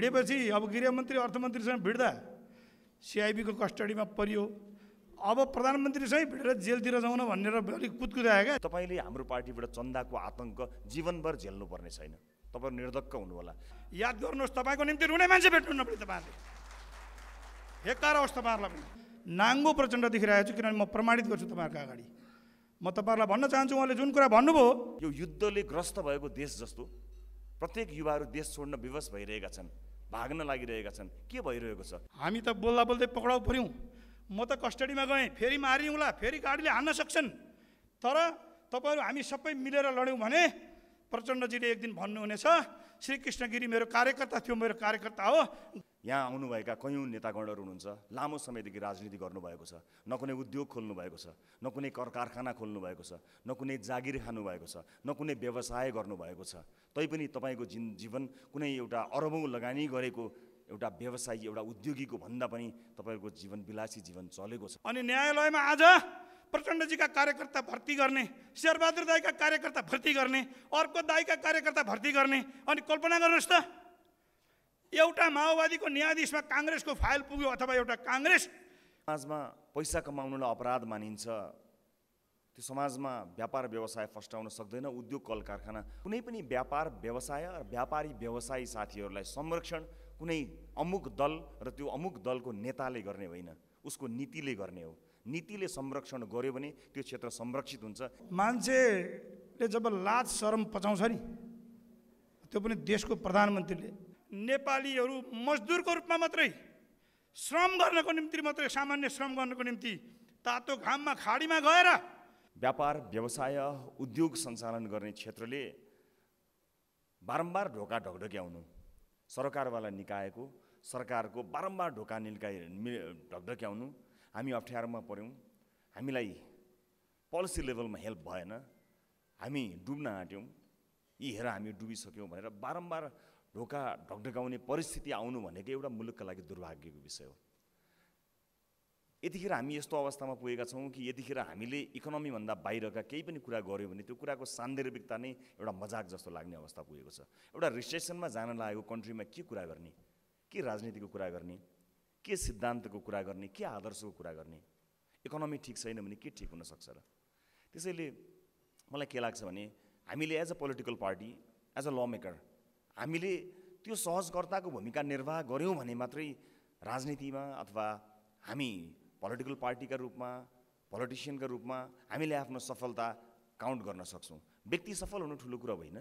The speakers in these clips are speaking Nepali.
भिडेपछि अब गृहमन्त्री अर्थमन्त्रीसँग भिड्दा सिआइबीको कस्टडीमा परियो अब प्रधानमन्त्रीसँगै भिडेर जेलतिर जाउँ न भनेर अलिक कुदकुद आयो क्या तपाईँले हाम्रो पार्टीबाट चन्दाको आतङ्क जीवनभर झेल्नुपर्ने छैन तपाईँ निर्धक्क हुनुहोला याद गर्नुहोस् तपाईँको निम्ति रुने मान्छे भेट्नु नपऱ्यो तपाईँहरूले हेकार होस् तपाईँहरूलाई पनि नाङ्गो प्रचण्ड देखिरहेको छु किनभने म प्रमाणित गर्छु तपाईँहरूको अगाडि म तपाईँहरूलाई भन्न चाहन्छु उहाँले जुन कुरा भन्नुभयो यो युद्धले ग्रस्त भएको देश जस्तो प्रत्येक युवाहरू देश छोड्न विवश भइरहेका छन् भाग्न लागिरहेका छन् के भइरहेको छ हामी त बोल्दा बोल्दै पक्राउ पऱ्यौँ म त कस्टडीमा गएँ फेरि मारिउँला फेरि गाडीले हान्न सक्छन् तर तपाईँहरू हामी सबै मिलेर लड्यौँ भने प्रचण्डजीले एक दिन भन्नुहुनेछ श्री कृष्णगिरी मेरो कार्यकर्ता थियो मेरो कार्यकर्ता हो यहाँ आउनुभएका कयौँ नेतागणहरू हुनुहुन्छ लामो समयदेखि राजनीति गर्नुभएको छ न कुनै उद्योग खोल्नु भएको छ न कुनै कर कारखाना खोल्नु भएको छ न कुनै जागिर खानुभएको छ न कुनै व्यवसाय गर्नुभएको छ तैपनि तपाईँको जिन जीवन कुनै एउटा अरबौँ लगानी गरेको एउटा व्यवसायी एउटा उद्योगीको भन्दा पनि तपाईँको जीवन विलासी जीवन चलेको छ अनि न्यायालयमा आज प्रचण्डजीका कार्यकर्ता भर्ती गर्ने शेरबहादुर दाईका कार्यकर्ता भर्ती गर्ने अर्को दाईका कार्यकर्ता भर्ती गर्ने अनि कल्पना गर्नुहोस् त एउटा माओवादीको न्यायाधीशमा काङ्ग्रेसको फाइल पुग्यो अथवा एउटा काङ्ग्रेस समाजमा पैसा कमाउनुलाई अपराध मानिन्छ त्यो समाजमा व्यापार व्यवसाय फस्टाउन सक्दैन उद्योग कल कारखाना कुनै पनि व्यापार व्यवसाय र व्यापारी व्यवसायी साथीहरूलाई संरक्षण कुनै अमुक दल र त्यो अमुक दलको नेताले गर्ने होइन उसको नीतिले गर्ने हो नीतिले संरक्षण गर्यो भने त्यो क्षेत्र संरक्षित हुन्छ मान्छेले जब लाज शरम पचाउँछ नि त्यो पनि देशको प्रधानमन्त्रीले नेपालीहरू मजदुरको रूपमा मात्रै श्रम गर्नको निम्ति मात्रै सामान्य श्रम गर्नको निम्ति तातो घाममा खाडीमा गएर व्यापार व्यवसाय उद्योग सञ्चालन गर्ने क्षेत्रले बारम्बार ढोका ढकढक्याउनु सरकारवाला निकायको सरकारको बारम्बार ढोका निल्का ढकढक्याउनु हामी अप्ठ्यारोमा पऱ्यौँ हामीलाई पोलिसी लेभलमा हेल्प भएन हामी डुब्न आँट्यौँ यी हेर हामी डुबिसक्यौँ भनेर बारम्बार ढोका ढकढकाउने परिस्थिति आउनु भनेको एउटा मुलुकका लागि दुर्भाग्यको विषय हो यतिखेर हामी यस्तो अवस्थामा पुगेका छौँ कि यतिखेर हामीले इकोनोमीभन्दा बाहिरका केही पनि कुरा गऱ्यौँ भने त्यो कुराको सान्दर्भिकता नै एउटा मजाक जस्तो लाग्ने अवस्था पुगेको छ एउटा रिसेसनमा जान लागेको कन्ट्रीमा के कुरा गर्ने के राजनीतिको कुरा गर्ने के सिद्धान्तको कुरा गर्ने के आदर्शको कुरा गर्ने इकोनोमी ठिक छैन भने के ठिक हुनसक्छ र त्यसैले मलाई के लाग्छ भने हामीले as a political party as a law maker हामीले त्यो सहजकर्ताको भूमिका निर्वाह गऱ्यौँ भने मात्रै राजनीतिमा अथवा हामी पोलिटिकल पार्टीका रूपमा पोलिटिसियनका रूपमा हामीले आफ्नो सफलता काउन्ट गर्न सक्छौँ व्यक्ति सफल हुनु ठुलो कुरा होइन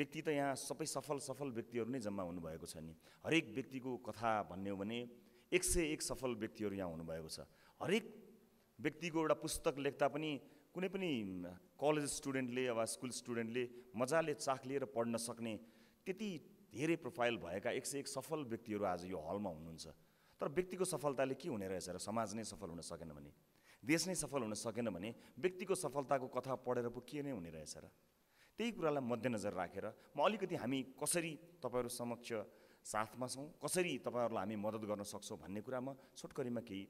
व्यक्ति त यहाँ सबै सफल सफल व्यक्तिहरू नै जम्मा हुनुभएको छ नि हरेक व्यक्तिको कथा भन्ने हो भने एक सय एक सफल व्यक्तिहरू यहाँ हुनुभएको छ हरेक व्यक्तिको एउटा पुस्तक लेख्दा पनि कुनै पनि कलेज स्टुडेन्टले वा स्कुल स्टुडेन्टले मजाले चाख लिएर पढ्न सक्ने त्यति धेरै प्रोफाइल भएका एक सय एक सफल व्यक्तिहरू आज यो हलमा हुनुहुन्छ तर व्यक्तिको सफलताले के हुने रहेछ र समाज नै सफल हुन सकेन भने देश नै सफल हुन सकेन भने व्यक्तिको सफलताको कथा पढेर पो के नै हुने रहेछ र त्यही कुरालाई मध्यनजर राखेर म अलिकति हामी कसरी तपाईँहरू समक्ष साथमा छौँ कसरी तपाईँहरूलाई हामी मद्दत गर्न सक्छौँ भन्ने कुरामा छोटकरीमा केही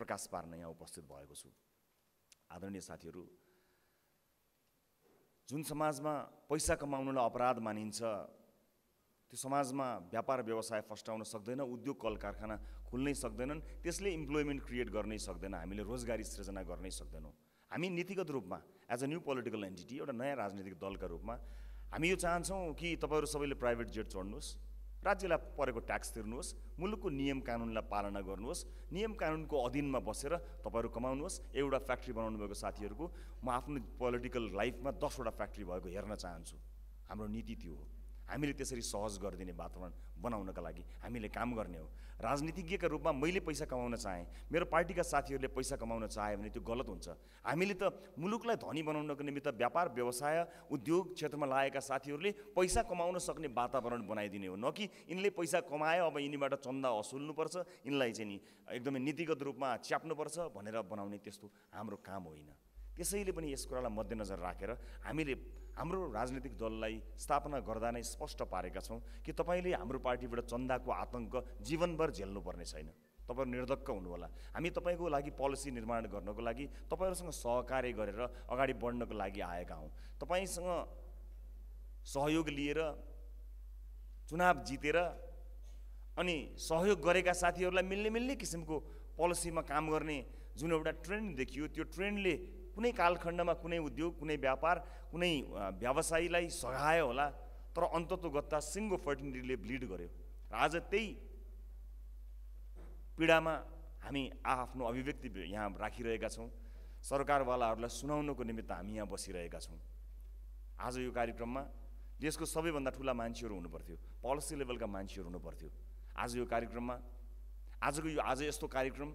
प्रकाश पार्न यहाँ उपस्थित भएको छु आदरणीय साथीहरू जुन समाजमा पैसा कमाउनुलाई अपराध मानिन्छ त्यो समाजमा व्यापार व्यवसाय फस्टाउन सक्दैन उद्योग कल कारखाना खुल्नै सक्दैनन् त्यसले इम्प्लोइमेन्ट क्रिएट गर्नै सक्दैन हामीले रोजगारी सृजना गर्नै सक्दैनौँ हामी नीतिगत रूपमा as a new political entity एउटा नयाँ राजनीतिक दलका रूपमा हामी यो चाहन्छौँ कि तपाईँहरू सबैले प्राइभेट जेट चढ्नुहोस् राज्यलाई परेको ट्याक्स तिर्नुहोस् मुलुकको नियम कानुनलाई पालना गर्नुहोस् नियम कानुनको अधीनमा बसेर तपाईँहरू कमाउनुहोस् एउटा फ्याक्ट्री बनाउनु भएको साथीहरूको म आफ्नो पोलिटिकल लाइफमा दसवटा फ्याक्ट्री भएको हेर्न चाहन्छु हाम्रो नीति त्यो हो हामीले त्यसरी सहज गरिदिने वातावरण बनाउनका लागि हामीले काम गर्ने हो राजनीतिज्ञका रूपमा मैले पैसा कमाउन चाहेँ मेरो पार्टीका साथीहरूले पैसा कमाउन चाहे भने त्यो गलत हुन्छ हामीले त मुलुकलाई धनी बनाउनको निमित्त व्यापार व्यवसाय उद्योग क्षेत्रमा लागेका साथीहरूले पैसा कमाउन सक्ने वातावरण बनाइदिने हो न कि यिनले पैसा कमायो अब यिनीबाट चन्दा असुल्नुपर्छ यिनलाई चाहिँ नि एकदमै नीतिगत रूपमा च्याप्नुपर्छ भनेर बनाउने त्यस्तो हाम्रो काम होइन त्यसैले पनि यस कुरालाई मध्यनजर राखेर हामीले हाम्रो राजनैतिक दललाई स्थापना गर्दा नै स्पष्ट पारेका छौँ कि तपाईँले हाम्रो पार्टीबाट चन्दाको आतङ्क जीवनभर झेल्नुपर्ने छैन तपाईँहरू निर्धक्क हुनुहोला हामी तपाईँको लागि पोलिसी निर्माण गर्नको लागि तपाईँहरूसँग सहकार्य गरेर अगाडि बढ्नको लागि आएका हौँ तपाईँसँग सहयोग लिएर चुनाव जितेर अनि सहयोग गरेका साथीहरूलाई मिल्ने मिल्ने किसिमको पोलिसीमा काम गर्ने जुन एउटा ट्रेन्ड देखियो त्यो ट्रेन्डले कुनै कालखण्डमा कुनै उद्योग कुनै व्यापार कुनै व्यवसायीलाई सघायो होला तर अन्तत्व गत्ता सिङ्गो फर्टिलिटीले ब्लिड गर्यो र आज त्यही पीडामा हामी आआफ्नो अभिव्यक्ति यहाँ राखिरहेका छौँ सरकारवालाहरूलाई सुनाउनको निमित्त हामी यहाँ बसिरहेका छौँ आज यो कार्यक्रममा देशको सबैभन्दा ठुला मान्छेहरू हुनुपर्थ्यो पोलिसी लेभलका मान्छेहरू हुनुपर्थ्यो आज यो कार्यक्रममा आजको यो आज यस्तो कार्यक्रम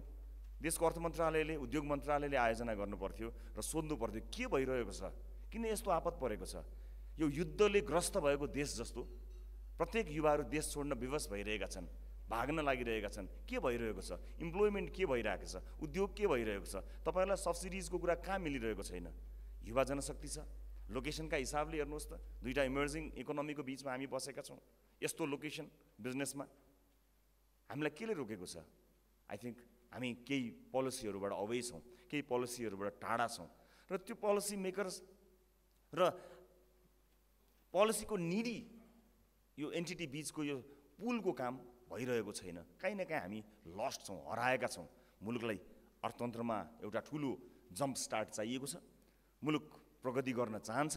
देशको अर्थ मन्त्रालयले उद्योग मन्त्रालयले आयोजना गर्नुपर्थ्यो र सोध्नु पर्थ्यो के भइरहेको छ किन यस्तो आपत परेको छ यो युद्धले ग्रस्त भएको देश जस्तो प्रत्येक युवाहरू देश छोड्न विवश भइरहेका छन् भाग्न लागिरहेका छन् के भइरहेको छ इम्प्लोइमेन्ट के भइरहेको छ उद्योग के भइरहेको छ तपाईँहरूलाई सब्सिडिजको कुरा कहाँ मिलिरहेको छैन युवा जनशक्ति छ लोकेसनका हिसाबले हेर्नुहोस् त दुईवटा इमर्जिङ इकोनोमीको बिचमा हामी बसेका छौँ यस्तो लोकेसन बिजनेसमा हामीलाई केले रोकेको छ आई थिङ्क हामी केही पोलिसीहरूबाट अवै छौँ केही पोलिसीहरूबाट टाढा छौँ र त्यो पोलिसी मेकर्स र पोलिसीको निडी यो एनटिटी बिचको यो पुलको काम भइरहेको छैन काहीँ न काहीँ हामी लस्ट छौँ हराएका छौँ मुलुकलाई अर्थतन्त्रमा एउटा ठुलो जम्प स्टार्ट चाहिएको छ मुलुक प्रगति गर्न चाहन्छ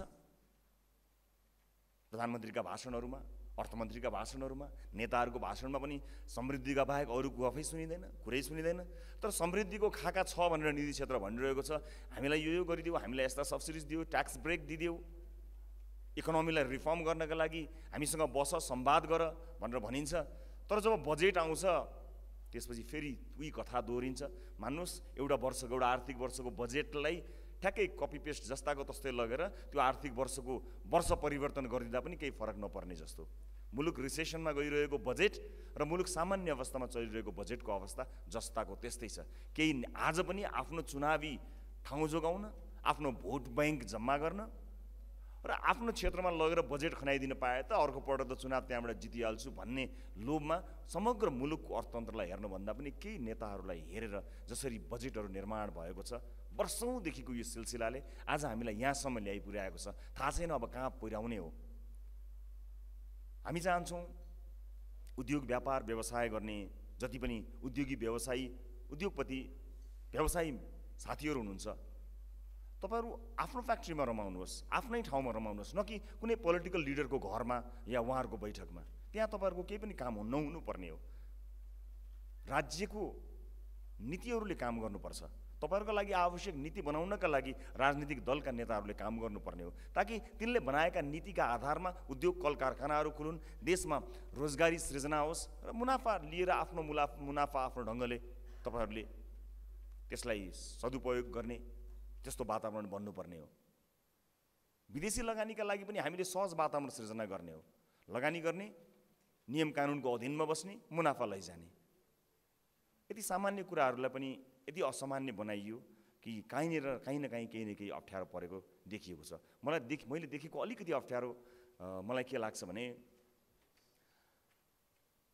प्रधानमन्त्रीका भाषणहरूमा अर्थमन्त्रीका भाषणहरूमा नेताहरूको भाषणमा पनि समृद्धिका बाहेक अरू गफै सुनिँदैन कुरै सुनिँदैन तर समृद्धिको खाका छ भनेर निजी क्षेत्र भनिरहेको छ हामीलाई यो यो गरिदियो हामीलाई यस्ता सब्सिडिज दियो ट्याक्स ब्रेक दिदियो इकोनोमीलाई रिफर्म गर्नका लागि हामीसँग बस सम्वाद गर भनेर भनिन्छ तर जब बजेट आउँछ त्यसपछि फेरि उही कथा दोहोरिन्छ मान्नुहोस् एउटा वर्षको एउटा आर्थिक वर्षको बजेटलाई ठ्याक्कै कपी पेस्ट जस्ताको तस्तै लगेर त्यो आर्थिक वर्षको वर्ष परिवर्तन गरिदिँदा पनि केही फरक नपर्ने जस्तो मुलुक रिसेसनमा गइरहेको बजेट र मुलुक सामान्य अवस्थामा चलिरहेको बजेटको अवस्था जस्ताको त्यस्तै छ केही आज पनि आफ्नो चुनावी ठाउँ जोगाउन आफ्नो भोट ब्याङ्क जम्मा गर्न र आफ्नो क्षेत्रमा लगेर बजेट खनाइदिन पाए त अर्को अर्कोपल्ट त चुनाव त्यहाँबाट जितिहाल्छु भन्ने लोभमा समग्र मुलुकको अर्थतन्त्रलाई हेर्नुभन्दा पनि केही नेताहरूलाई हेरेर जसरी बजेटहरू निर्माण भएको छ वर्षौँदेखिको यो सिलसिलाले आज हामीलाई यहाँसम्म ल्याइ पुर्याएको छ थाहा छैन अब कहाँ पुर्याउने हो हामी चाहन्छौँ उद्योग व्यापार व्यवसाय गर्ने जति पनि उद्योगी व्यवसायी उद्योगपति व्यवसायी साथीहरू हुनुहुन्छ तपाईँहरू आफ्नो फ्याक्ट्रीमा रमाउनुहोस् आफ्नै ठाउँमा रमाउनुहोस् न कि कुनै पोलिटिकल लिडरको घरमा या उहाँहरूको बैठकमा त्यहाँ तपाईँहरूको केही पनि काम नहुनुपर्ने हो राज्यको नीतिहरूले काम गर्नुपर्छ तपाईँहरूको लागि आवश्यक नीति बनाउनका लागि राजनीतिक दलका नेताहरूले काम गर्नुपर्ने हो ताकि तिनले बनाएका नीतिका आधारमा उद्योग कल कारखानाहरू खुलुन् देशमा रोजगारी सृजना होस् र मुनाफा लिएर आफ्नो मुला मुनाफा आफ्नो ढङ्गले तपाईँहरूले त्यसलाई सदुपयोग गर्ने त्यस्तो वातावरण बन्नुपर्ने हो विदेशी लगानीका लागि पनि हामीले सहज वातावरण सृजना गर्ने हो लगानी गर्ने नियम कानुनको अधीनमा बस्ने मुनाफा लैजाने यति सामान्य कुराहरूलाई पनि यति असामान्य बनाइयो कि काहीँनिर काहीँ न काहीँ केही न केही अप्ठ्यारो परेको देखिएको छ मलाई देख मैले देखेको अलिकति अप्ठ्यारो मलाई के लाग्छ भने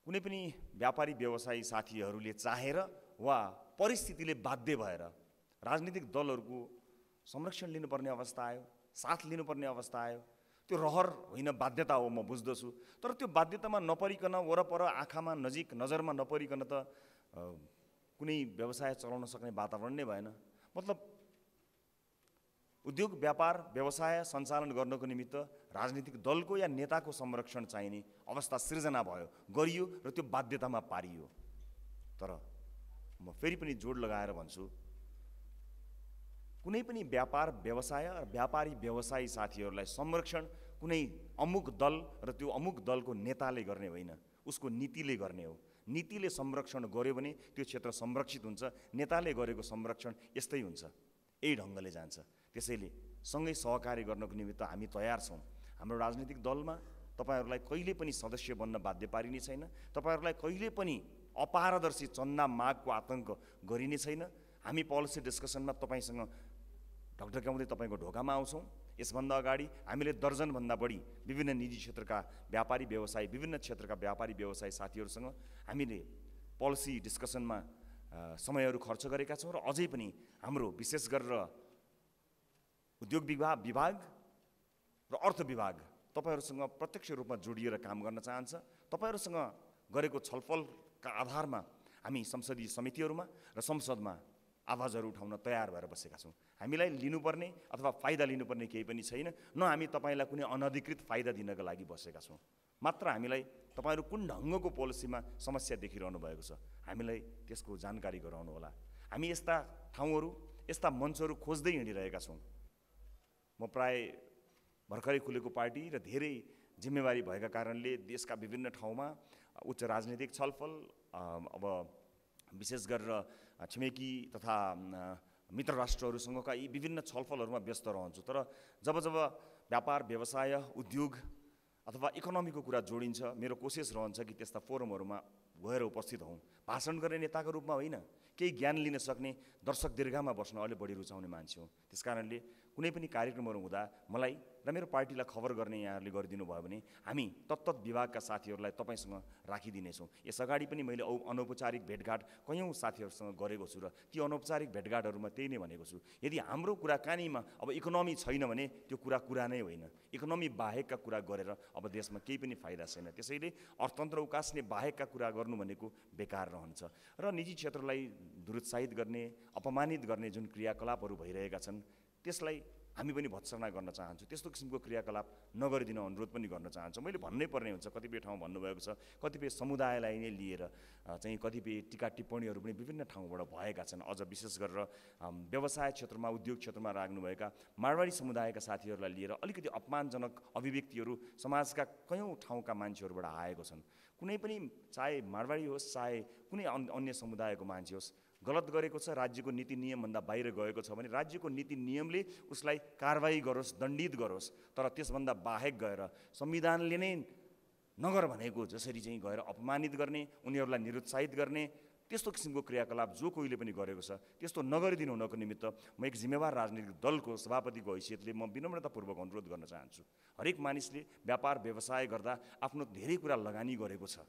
कुनै पनि व्यापारी व्यवसायी साथीहरूले चाहेर वा परिस्थितिले बाध्य भएर राजनीतिक दलहरूको संरक्षण लिनुपर्ने अवस्था आयो साथ लिनुपर्ने अवस्था आयो त्यो रहर होइन बाध्यता हो म बुझ्दछु तर त्यो बाध्यतामा नपरिकन वरपर आँखामा नजिक नजरमा नपरिकन त कुनै व्यवसाय चलाउन सक्ने वातावरण नै भएन मतलब उद्योग व्यापार व्यवसाय सञ्चालन गर्नको निमित्त राजनीतिक दलको या नेताको संरक्षण चाहिने अवस्था सिर्जना भयो गरियो र त्यो बाध्यतामा पारियो तर म फेरि पनि जोड लगाएर भन्छु कुनै पनि व्यापार व्यवसाय र व्यापारी व्यवसायी साथीहरूलाई संरक्षण कुनै अमुक दल र त्यो अमुक दलको नेताले गर्ने होइन उसको नीतिले गर्ने हो नीतिले संरक्षण गर्यो भने त्यो क्षेत्र संरक्षित हुन्छ नेताले गरेको संरक्षण यस्तै हुन्छ यही ढङ्गले जान्छ त्यसैले सँगै सहकार्य गर्नको निमित्त हामी तयार छौँ हाम्रो राजनीतिक दलमा तपाईँहरूलाई कहिले पनि सदस्य बन्न बाध्य पारिने छैन तपाईँहरूलाई कहिले पनि अपारदर्शी चन्दा मागको आतङ्क गरिने छैन हामी पोलिसी डिस्कसनमा तपाईँसँग ढकढक्याउँदै तपाईँको ढोकामा आउँछौँ यसभन्दा अगाडि हामीले दर्जनभन्दा बढी विभिन्न निजी क्षेत्रका व्यापारी व्यवसाय विभिन्न क्षेत्रका व्यापारी व्यवसाय साथीहरूसँग हामीले पोलिसी डिस्कसनमा समयहरू खर्च गरेका छौँ र अझै पनि हाम्रो विशेष गरेर उद्योग विभाग विभाग र अर्थ विभाग तपाईँहरूसँग प्रत्यक्ष रूपमा जोडिएर काम गर्न चाहन्छ तपाईँहरूसँग गरेको छलफलका आधारमा हामी संसदीय समितिहरूमा र संसदमा आवाजहरू उठाउन तयार भएर बसेका छौँ हामीलाई लिनुपर्ने अथवा फाइदा लिनुपर्ने केही पनि छैन न हामी तपाईँलाई कुनै अनधिकृत फाइदा दिनका लागि बसेका छौँ मात्र हामीलाई तपाईँहरू कुन ढङ्गको पोलिसीमा समस्या देखिरहनु भएको छ हामीलाई त्यसको जानकारी गराउनु होला हामी यस्ता ठाउँहरू यस्ता मञ्चहरू खोज्दै हिँडिरहेका छौँ म प्राय भर्खरै खुलेको पार्टी र धेरै जिम्मेवारी भएका कारणले देशका विभिन्न ठाउँमा उच्च राजनीतिक छलफल अब विशेष गरेर छिमेकी तथा मित्र राष्ट्रहरूसँगका यी विभिन्न छलफलहरूमा व्यस्त रहन्छु तर जब जब व्यापार व्यवसाय उद्योग अथवा इकोनोमीको कुरा जोडिन्छ मेरो कोसिस रहन्छ कि त्यस्ता फोरमहरूमा गएर उपस्थित हौँ भाषण गर्ने नेताको रूपमा होइन केही ज्ञान लिन सक्ने दर्शक दीर्घामा बस्न अलिक बढी रुचाउने मान्छे हो त्यस कारणले कुनै पनि कार्यक्रमहरू हुँदा मलाई र मेरो पार्टीलाई खबर गर्ने यहाँहरूले गरिदिनु भयो भने हामी तत्त विभागका साथीहरूलाई तपाईँसँग राखिदिनेछौँ यस अगाडि पनि मैले औ अनौपचारिक भेटघाट कयौँ साथीहरूसँग गरेको छु र ती अनौपचारिक भेटघाटहरूमा त्यही नै भनेको छु यदि हाम्रो कुराकानीमा अब इकोनोमी छैन भने त्यो कुरा कुरा नै होइन इकोनोमी बाहेकका कुरा गरेर अब देशमा केही पनि फाइदा छैन त्यसैले अर्थतन्त्र उकास्ने बाहेकका कुरा गर्नु भनेको बेकार रहन्छ र निजी क्षेत्रलाई दुरुत्साहित गर्ने अपमानित गर्ने जुन क्रियाकलापहरू भइरहेका छन् त्यसलाई हामी पनि भत्सना गर्न चाहन्छौँ त्यस्तो किसिमको क्रियाकलाप नगरिदिन अनुरोध पनि गर्न चाहन्छु मैले भन्नै पर्ने हुन्छ कतिपय ठाउँ भन्नुभएको छ कतिपय समुदायलाई नै लिएर चाहिँ कतिपय टिका टिप्पणीहरू पनि विभिन्न ठाउँबाट भएका छन् अझ विशेष गरेर व्यवसाय क्षेत्रमा उद्योग क्षेत्रमा राख्नुभएका मारवाडी समुदायका साथीहरूलाई लिएर अलिकति अपमानजनक अभिव्यक्तिहरू समाजका कयौँ ठाउँका मान्छेहरूबाट आएको छन् कुनै पनि चाहे मारवाडी होस् चाहे कुनै अन्य समुदायको मान्छे होस् गलत गरेको छ राज्यको नीति नियमभन्दा बाहिर गएको छ भने राज्यको नीति नियमले उसलाई कारवाही गरोस् दण्डित गरोस् तर त्यसभन्दा बाहेक गएर संविधानले नै नगर भनेको जसरी चाहिँ गएर अपमानित गर्ने उनीहरूलाई निरुत्साहित गर्ने त्यस्तो किसिमको क्रियाकलाप जो कोहीले पनि गरेको छ त्यस्तो नगरिदिनु हुनको निमित्त म एक जिम्मेवार राजनीतिक दलको सभापतिको हैसियतले म विनम्रतापूर्वक अनुरोध गर्न चाहन्छु हरेक मानिसले व्यापार व्यवसाय गर्दा आफ्नो धेरै कुरा लगानी गरेको छ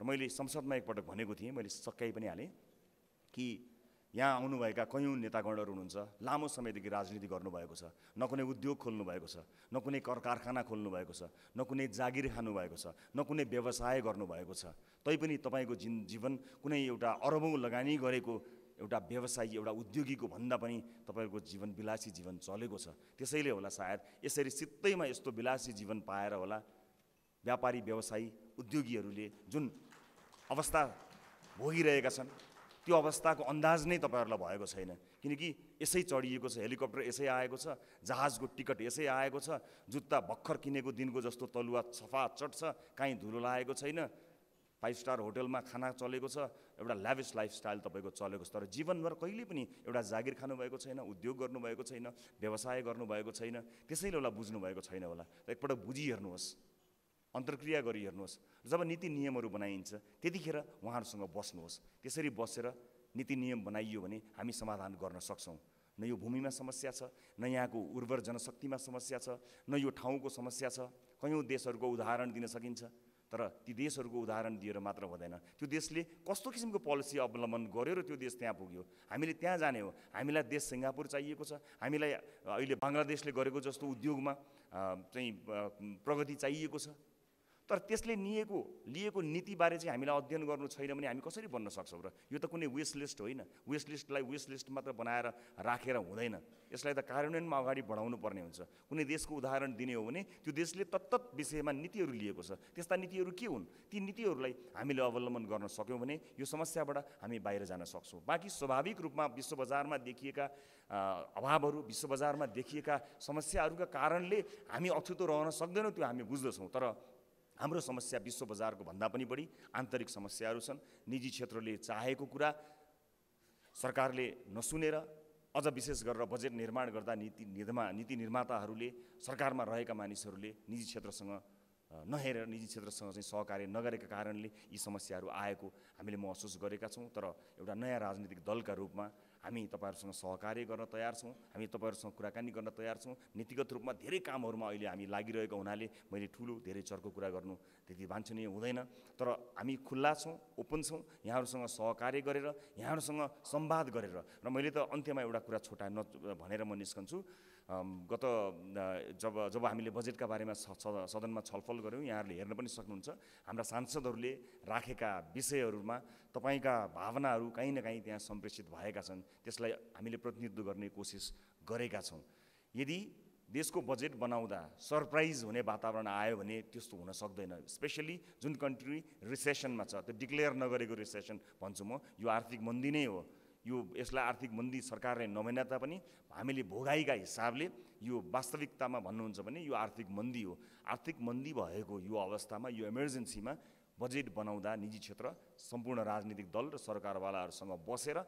र मैले संसदमा एकपटक भनेको थिएँ मैले सकाइ पनि हालेँ कि यहाँ आउनुभएका कयौँ नेतागणहरू हुनुहुन्छ लामो समयदेखि राजनीति गर्नुभएको छ न कुनै उद्योग खोल्नुभएको छ न कुनै कर कारखाना खोल्नुभएको छ न कुनै जागिर खानुभएको छ न कुनै व्यवसाय गर्नुभएको छ तैपनि तपाईँको जिन जीवन कुनै एउटा अरबौँ लगानी गरेको एउटा व्यवसायी एउटा उद्योगीको भन्दा पनि तपाईँको जीवन विलासी जीवन चलेको छ त्यसैले होला सायद यसरी सित्तैमा यस्तो विलासी जीवन पाएर होला व्यापारी व्यवसायी उद्योगीहरूले जुन अवस्था भोगिरहेका छन् त्यो अवस्थाको अन्दाज नै तपाईँहरूलाई भएको छैन किनकि यसै चढिएको छ हेलिकप्टर यसै आएको छ जहाजको टिकट यसै आएको छ जुत्ता भर्खर किनेको दिनको जस्तो तलुवा सफा चट छ काहीँ धुलो लागेको छैन फाइभ स्टार होटलमा खाना चलेको छ एउटा ल्याभिस लाइफस्टाइल तपाईँको चलेको छ तर जीवनभर कहिले पनि एउटा जागिर खानुभएको छैन उद्योग गर्नुभएको छैन व्यवसाय गर्नुभएको छैन त्यसैले होला बुझ्नुभएको छैन होला एकपल्ट बुझिहेर्नुहोस् अन्तर्क्रिया गरी हेर्नुहोस् जब नीति नियमहरू बनाइन्छ त्यतिखेर उहाँहरूसँग बस्नुहोस् त्यसरी बसेर नीति नियम बनाइयो भने हामी समाधान गर्न सक्छौँ न यो भूमिमा समस्या छ न यहाँको उर्वर जनशक्तिमा समस्या छ न यो ठाउँको समस्या छ कयौँ देशहरूको उदाहरण दिन सकिन्छ तर ती देशहरूको उदाहरण दिएर मात्र हुँदैन त्यो देशले कस्तो किसिमको पोलिसी अवलम्बन गर्यो र त्यो देश त्यहाँ पुग्यो हामीले त्यहाँ जाने हो हामीलाई देश सिङ्गापुर चाहिएको छ हामीलाई अहिले बङ्गलादेशले गरेको जस्तो उद्योगमा चाहिँ प्रगति चाहिएको छ तर त्यसले लिएको लिएको नीतिबारे चाहिँ हामीलाई अध्ययन गर्नु छैन भने हामी कसरी बन्न सक्छौँ र यो त कुनै वेस्ट लिस्ट होइन वेस लिस्टलाई वेस लिस्ट मात्र बनाएर राखेर हुँदैन यसलाई त कार्यान्वयनमा अगाडि बढाउनु पर्ने हुन्छ कुनै देशको उदाहरण दिने हो भने त्यो देशले तत्त विषयमा नीतिहरू लिएको छ त्यस्ता नीतिहरू के हुन् ती नीतिहरूलाई हामीले अवलम्बन गर्न सक्यौँ भने यो समस्याबाट हामी बाहिर जान सक्छौँ बाँकी स्वाभाविक रूपमा विश्व बजारमा देखिएका अभावहरू विश्व बजारमा देखिएका समस्याहरूका कारणले हामी अछुतो रहन सक्दैनौँ त्यो हामी बुझ्दछौँ तर हाम्रो समस्या विश्व बजारको भन्दा पनि बढी आन्तरिक समस्याहरू छन् निजी क्षेत्रले चाहेको कुरा सरकारले नसुनेर अझ विशेष गरेर बजेट निर्माण गर्दा नीति निर्मा नीति निर्माताहरूले सरकारमा रहेका मानिसहरूले निजी क्षेत्रसँग नहेरेर निजी क्षेत्रसँग चाहिँ सहकार्य नगरेका कारणले यी समस्याहरू आएको हामीले महसुस गरेका छौँ तर एउटा नयाँ राजनीतिक दलका रूपमा हामी तपाईँहरूसँग सहकार्य गर्न तयार छौँ हामी तपाईँहरूसँग कुराकानी गर्न तयार छौँ नीतिगत रूपमा धेरै कामहरूमा अहिले हामी लागिरहेको हुनाले मैले ठुलो धेरै चर्को कुरा गर्नु त्यति वाञ्छनीय हुँदैन तर हामी खुल्ला छौँ ओपन छौँ यहाँहरूसँग सहकार्य गरेर यहाँहरूसँग सम्वाद गरेर र मैले त अन्त्यमा एउटा कुरा छोटा न भनेर म निस्कन्छु गत जब जब हामीले बजेटका बारेमा सदनमा छलफल गऱ्यौँ यहाँहरूले हेर्न पनि सक्नुहुन्छ हाम्रा सांसदहरूले राखेका विषयहरूमा तपाईँका भावनाहरू काहीँ न काहीँ त्यहाँ सम्प्रेषित भएका छन् त्यसलाई हामीले प्रतिनिधित्व गर्ने कोसिस गरेका छौँ यदि देशको बजेट बनाउँदा सरप्राइज हुने वातावरण आयो भने त्यस्तो हुन सक्दैन स्पेसली जुन कन्ट्री रिसेसनमा छ त्यो डिक्लेयर नगरेको रिसेसन भन्छु म यो आर्थिक मन्दी नै हो यो यसलाई आर्थिक मन्दी सरकारले नभने तापनि हामीले भोगाइका हिसाबले यो वास्तविकतामा भन्नुहुन्छ भने यो आर्थिक मन्दी हो आर्थिक मन्दी भएको यो अवस्थामा यो इमर्जेन्सीमा बजेट बनाउँदा निजी क्षेत्र सम्पूर्ण राजनीतिक दल र सरकारवालाहरूसँग बसेर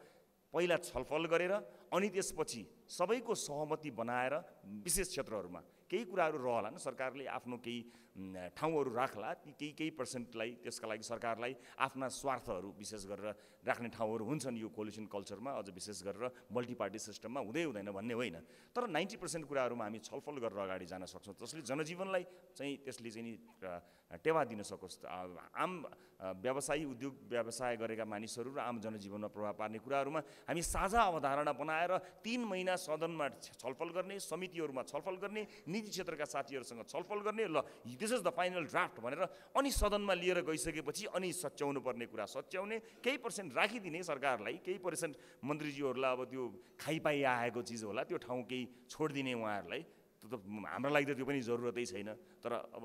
पहिला छलफल गरेर अनि त्यसपछि सबैको सहमति बनाएर विशेष क्षेत्रहरूमा केही कुराहरू रहला सरकारले आफ्नो केही ठाउँहरू राख्ला ती केही केही पर्सेन्टलाई त्यसका लागि सरकारलाई आफ्ना स्वार्थहरू विशेष गरेर राख्ने ठाउँहरू हुन्छन् यो कोलिसन कल्चरमा अझ विशेष गरेर मल्टिपार्टी सिस्टममा हुँदै हुँदैन भन्ने होइन तर नाइन्टी पर्सेन्ट कुराहरूमा हामी छलफल गरेर अगाडि जान सक्छौँ जसले जनजीवनलाई चाहिँ त्यसले चाहिँ टेवा दिन सकोस् आम व्यवसायी उद्योग व्यवसाय गरेका मानिसहरू र आम जनजीवनमा प्रभाव पार्ने कुराहरूमा हामी साझा अवधारणा बनाएर तिन महिना सदनमा छलफल गर्ने समितिहरूमा छलफल गर्ने निजी क्षेत्रका साथीहरूसँग छलफल गर्ने ल this is the final draft भनेर अनि सदनमा लिएर गइसकेपछि अनि सच्याउनु पर्ने कुरा सच्याउने केही पर्सेन्ट राखिदिने सरकारलाई केही पर्सेन्ट मन्त्रीज्यूहरूलाई अब त्यो खाइपाइ आएको चिज होला त्यो ठाउँ केही छोडिदिने उहाँहरूलाई त्यो त हाम्रो लागि त त्यो पनि जरुरतै छैन तर अब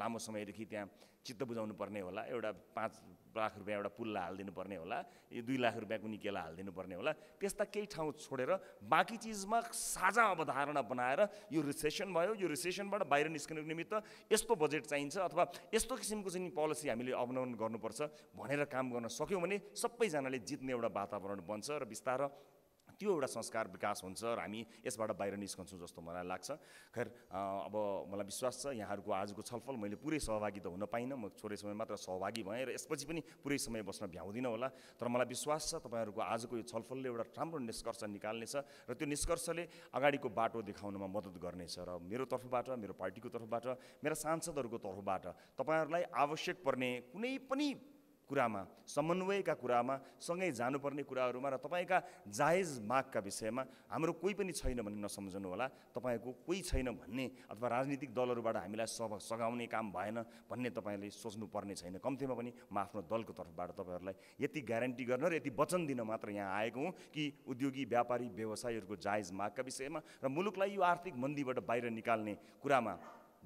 लामो समयदेखि त्यहाँ चित्त बुझाउनु पर्ने होला एउटा पाँच लाख रुपियाँ एउटा पुल्ला हालिदिनु पर्ने होला यो दुई लाख रुपियाँको केला हालिदिनु पर्ने होला त्यस्ता केही ठाउँ छोडेर बाँकी चिजमा साझा अवधारणा बनाएर यो रिसेसन भयो यो रिसेसनबाट बाहिर निस्कनुको निमित्त यस्तो बजेट चाहिन्छ अथवा यस्तो किसिमको चाहिँ पोलिसी हामीले अवलम्बन गर्नुपर्छ भनेर काम गर्न सक्यौँ भने सबैजनाले जित्ने एउटा वातावरण बन्छ र बिस्तारो त्यो एउटा संस्कार विकास हुन्छ र हामी यसबाट बाहिर निस्कन्छौँ जस्तो मलाई लाग्छ खैर अब मलाई विश्वास छ यहाँहरूको आजको छलफल मैले पुरै सहभागी त हुन पाइनँ म छोरै समय मात्र सहभागी भएँ र यसपछि पनि पुरै समय बस्न भ्याउँदिनँ होला तर मलाई विश्वास छ तपाईँहरूको आजको यो छलफलले एउटा राम्रो निष्कर्ष निकाल्नेछ र त्यो निष्कर्षले अगाडिको बाटो देखाउनमा मद्दत गर्नेछ र मेरो तर्फबाट मेरो पार्टीको तर्फबाट मेरा सांसदहरूको तर्फबाट तपाईँहरूलाई आवश्यक पर्ने कुनै पनि कुरामा समन्वयका कुरामा सँगै जानुपर्ने कुराहरूमा र तपाईँका जायज मागका विषयमा हाम्रो कोही पनि छैन भन्ने नसम्झनु होला तपाईँको कोही छैन भन्ने अथवा राजनीतिक दलहरूबाट हामीलाई सभा सघाउने काम भएन भन्ने तपाईँले सोच्नुपर्ने छैन कम्तीमा पनि म आफ्नो दलको तर्फबाट तपाईँहरूलाई यति ग्यारेन्टी गर्न र यति वचन दिन मात्र यहाँ आएको हुँ कि उद्योगी व्यापारी व्यवसायीहरूको जायज मागका विषयमा र मुलुकलाई यो आर्थिक मन्दीबाट बाहिर निकाल्ने कुरामा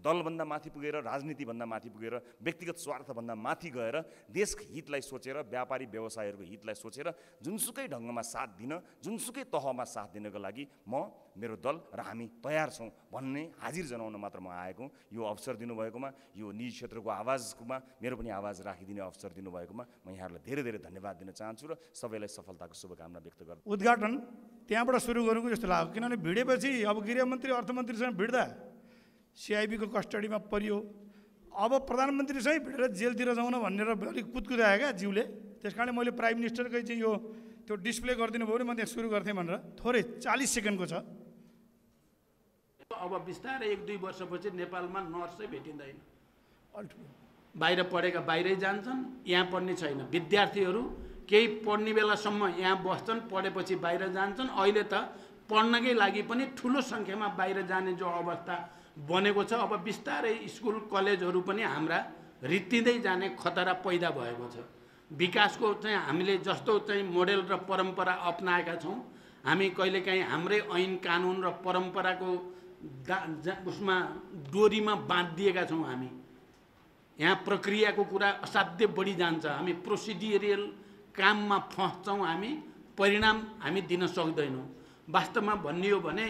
दलभन्दा माथि पुगेर राजनीतिभन्दा माथि पुगेर व्यक्तिगत स्वार्थभन्दा माथि गएर देश हितलाई सोचेर व्यापारी व्यवसायहरूको हितलाई सोचेर जुनसुकै ढङ्गमा साथ दिन जुनसुकै तहमा साथ दिनको लागि म मेरो दल र हामी तयार छौँ भन्ने हाजिर जनाउन मात्र म आएको यो अवसर दिनुभएकोमा यो निजी क्षेत्रको आवाजकोमा मेरो पनि आवाज राखिदिने अवसर दिनुभएकोमा म यहाँहरूलाई धेरै धेरै धन्यवाद दिन चाहन्छु र सबैलाई सफलताको शुभकामना व्यक्त गर्छु उद्घाटन त्यहाँबाट सुरु गर्नुको जस्तो लाग्यो किनभने भिडेपछि अब गृहमन्त्री अर्थमन्त्रीसँग भिड्दा सिआइबीको कस्टडीमा परियो अब प्रधानमन्त्रीसँगै भिडेर जेलतिर जाउँ न भनेर अलिक कुदकुदायो क्या जिउले त्यस कारणले मैले प्राइम मिनिस्टरकै चाहिँ यो त्यो डिस्प्ले गरिदिनु भयो भने म त्यहाँ सुरु गर्थेँ भनेर थोरै चालिस सेकेन्डको छ अब बिस्तारै एक दुई वर्षपछि नेपालमा नर्सै भेटिँदैन बाहिर पढेका बाहिरै जान्छन् यहाँ पढ्ने छैन विद्यार्थीहरू केही पढ्ने बेलासम्म यहाँ बस्छन् पढेपछि बाहिर जान्छन् अहिले त पढ्नकै लागि पनि ठुलो सङ्ख्यामा बाहिर जाने जो अवस्था बनेको छ अब बिस्तारै स्कुल कलेजहरू पनि हाम्रा रित्तिँदै जाने खतरा पैदा भएको छ विकासको चाहिँ हामीले जस्तो चाहिँ मोडेल र परम्परा अप्नाएका छौँ हामी कहिलेकाहीँ हाम्रै ऐन कानुन र परम्पराको दा उसमा डोरीमा बाँधिएका छौँ हामी यहाँ प्रक्रियाको कुरा असाध्य बढी जान्छ हामी प्रोसिडियरियल काममा फस्छौँ हामी परिणाम हामी दिन सक्दैनौँ वास्तवमा भन्ने हो भने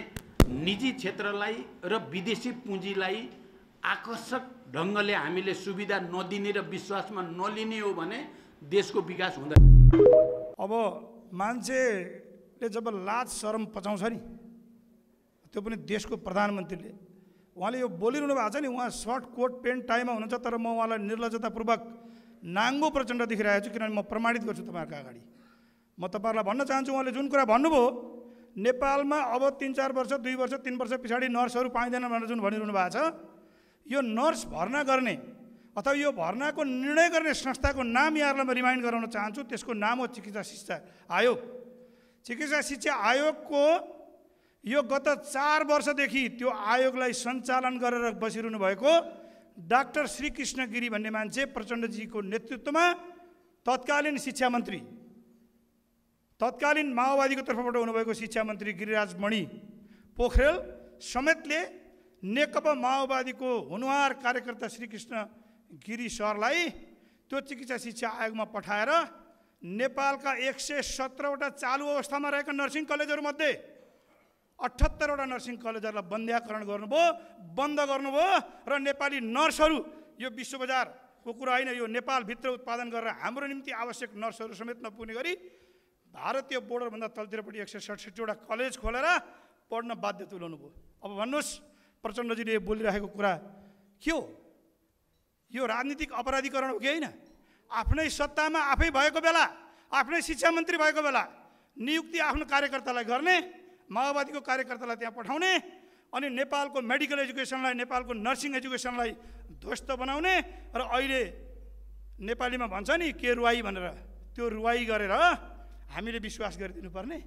निजी क्षेत्रलाई र विदेशी पुँजीलाई आकर्षक ढङ्गले हामीले सुविधा नदिने र विश्वासमा नलिने हो भने देशको विकास हुँदैन अब मान्छेले जब लाज शरम पचाउँछ नि त्यो पनि देशको प्रधानमन्त्रीले उहाँले यो बोलिरहनु भएको छ नि उहाँ सर्ट कोट पेन्ट टाइममा हुनुहुन्छ तर म उहाँलाई निर्लजतापूर्वक नाङ्गो प्रचण्ड देखिरहेको छु किनभने म प्रमाणित गर्छु तपाईँहरूको अगाडि म तपाईँहरूलाई भन्न चाहन्छु उहाँले जुन कुरा भन्नुभयो नेपालमा अब तिन चार वर्ष दुई वर्ष तिन वर्ष पछाडि नर्सहरू पाइँदैन भनेर जुन भनिरहनु भएको छ यो नर्स भर्ना गर्ने अथवा यो भर्नाको निर्णय गर्ने संस्थाको नाम यहाँहरूलाई म रिमाइन्ड गराउन चाहन्छु त्यसको नाम हो चिकित्सा शिक्षा आयोग चिकित्सा शिक्षा आयोगको यो गत चार वर्षदेखि त्यो आयोगलाई सञ्चालन गरेर बसिरहनु भएको डाक्टर श्रीकृष्ण गिरी भन्ने मान्छे प्रचण्डजीको नेतृत्वमा तत्कालीन शिक्षा मन्त्री तत्कालीन माओवादीको तर्फबाट हुनुभएको शिक्षा मन्त्री गिरिराज मणि पोखरेल समेतले नेकपा माओवादीको हुनुहार कार्यकर्ता श्रीकृष्ण गिरी सरलाई त्यो चिकित्सा शिक्षा आयोगमा पठाएर नेपालका एक सय सत्रवटा चालु अवस्थामा रहेका नर्सिङ कलेजहरूमध्ये अठहत्तरवटा नर्सिङ कलेजहरूलाई बन्द्याकरण गर्नुभयो बन्द गर्नुभयो र नेपाली नर्सहरू यो विश्व बजारको कुरा होइन यो नेपालभित्र उत्पादन गरेर हाम्रो निम्ति आवश्यक नर्सहरू समेत नपुग्ने गरी भारतीय बोर्डरभन्दा तलतिरपट्टि एक सय सडसठीवटा कलेज खोलेर पढ्न बाध्य तुल्याउनु भयो अब भन्नुहोस् प्रचण्डजीले बोलिरहेको कुरा के हो यो राजनीतिक अपराधीकरण हो कि होइन आफ्नै सत्तामा आफै भएको बेला आफ्नै शिक्षा मन्त्री भएको बेला नियुक्ति आफ्नो कार्यकर्तालाई गर्ने माओवादीको कार्यकर्तालाई त्यहाँ पठाउने अनि नेपालको मेडिकल एजुकेसनलाई नेपालको नर्सिङ एजुकेसनलाई ध्वस्त बनाउने र अहिले नेपालीमा भन्छ नि के रुवाई भनेर त्यो रुवाई गरेर हामीले विश्वास गरिदिनु पर्ने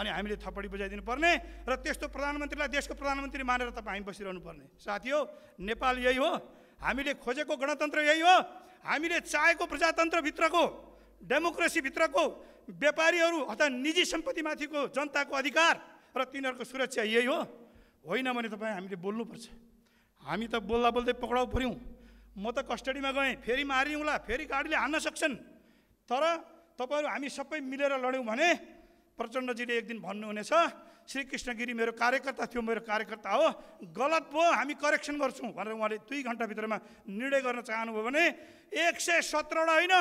अनि हामीले थपडी बुझाइदिनु पर्ने र त्यस्तो प्रधानमन्त्रीलाई देशको प्रधानमन्त्री मानेर तपाईँ हामी बसिरहनु पर्ने साथी हो नेपाल यही हो हामीले खोजेको गणतन्त्र यही हो हामीले चाहेको प्रजातन्त्रभित्रको डेमोक्रेसीभित्रको व्यापारीहरू अथवा निजी सम्पत्तिमाथिको जनताको अधिकार र तिनीहरूको सुरक्षा यही हो होइन भने तपाईँ हामीले बोल्नुपर्छ हामी त बोल्दा बोल्दै पक्राउ पऱ्यौँ म त कस्टडीमा गएँ फेरि मारिउँला फेरि गाडीले हान्न सक्छन् तर तपाईँहरू हामी सबै मिलेर लड्यौँ भने प्रचण्डजीले एक दिन भन्नुहुनेछ श्री कृष्णगिरी मेरो कार्यकर्ता थियो मेरो कार्यकर्ता हो गलत भयो हामी करेक्सन गर्छौँ भनेर उहाँले दुई घन्टाभित्रमा निर्णय गर्न चाहनुभयो भने एक सय सत्रवटा होइन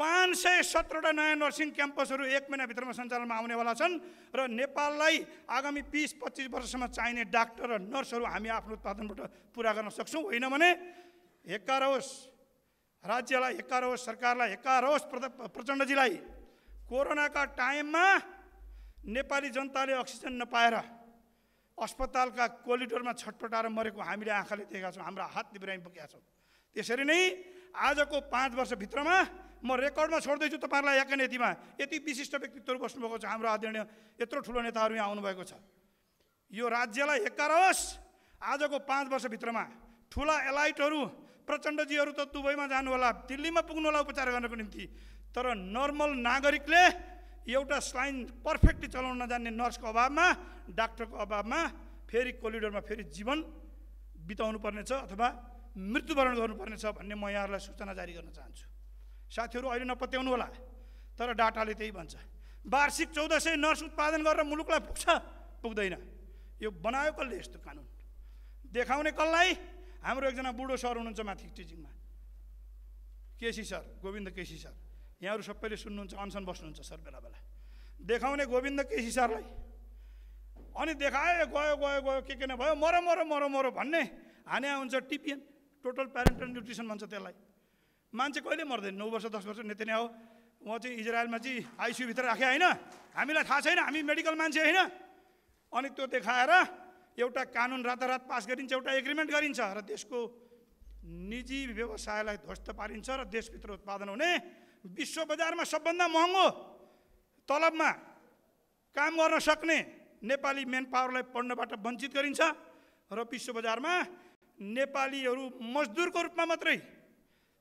पाँच सय सत्रवटा नयाँ नर्सिङ क्याम्पसहरू एक महिनाभित्रमा सञ्चालनमा आउनेवाला छन् र नेपाललाई आगामी बिस पच्चिस वर्षसम्म चाहिने डाक्टर र नर्सहरू हामी आफ्नो उत्पादनबाट पुरा गर्न सक्छौँ होइन भने हेक्का होस् राज्यलाई हेक्कारोस् सरकारलाई हेक्कारोस् प्रचण्डजीलाई कोरोनाका टाइममा नेपाली जनताले अक्सिजन नपाएर अस्पतालका कोलिडोरमा छटपटाएर मरेको हामीले आँखाले देखेका छौँ हाम्रो हातले बिरामी बोकेका छौँ त्यसरी नै आजको पाँच वर्षभित्रमा म रेकर्डमा छोड्दैछु तपाईँहरूलाई यहाँका नीतिमा यति विशिष्ट व्यक्तित्वहरू बस्नुभएको छ हाम्रो आदरणीय यत्रो ठुलो नेताहरू यहाँ आउनुभएको छ यो राज्यलाई हेक्कारोस् आजको पाँच वर्षभित्रमा ठुला एलाइटहरू प्रचण्डजीहरू त दुबईमा जानु होला दिल्लीमा पुग्नु होला उपचार गर्नको निम्ति तर नर्मल नागरिकले एउटा स्लाइन पर्फेक्टली चलाउन नजान्ने नर्सको अभावमा डाक्टरको अभावमा फेरि कोलिडोरमा फेरि जीवन बिताउनु पर्नेछ अथवा मृत्युवरण गर्नुपर्नेछ भन्ने म यहाँहरूलाई सूचना जारी गर्न चाहन्छु साथीहरू अहिले नपत्याउनु होला तर डाटाले त्यही भन्छ वार्षिक चौध सय नर्स उत्पादन गरेर मुलुकलाई पुग्छ पुग्दैन यो बनायो कसले यस्तो कानुन देखाउने कसलाई हाम्रो एकजना बुढो सर हुनुहुन्छ माथि टिचिङमा केसी सर गोविन्द केसी सर यहाँहरू सबैले सुन्नुहुन्छ अनसन बस्नुहुन्छ सर बेला बेला देखाउने गोविन्द केसी सरलाई अनि देखाए गयो गयो गयो के के नभयो मर मर मर मर भन्ने हाने हुन्छ टिपिएन टोटल प्यारेन्टल न्युट्रिसन भन्छ त्यसलाई मान्छे कहिले मर्दैन नौ वर्ष दस वर्ष नेता नै हो उहाँ चाहिँ इजरायलमा चाहिँ आइसियुभित्र राखेँ होइन हामीलाई थाहा छैन हामी मेडिकल मान्छे होइन अनि त्यो देखाएर एउटा कानुन रातारात पास गरिन्छ एउटा एग्रिमेन्ट गरिन्छ र देशको निजी व्यवसायलाई ध्वस्त पारिन्छ र देशभित्र उत्पादन हुने विश्व बजारमा सबभन्दा महँगो तलबमा काम गर्न सक्ने नेपाली मेन पावरलाई पढ्नबाट वञ्चित गरिन्छ र विश्व बजारमा नेपालीहरू मजदुरको रूपमा मात्रै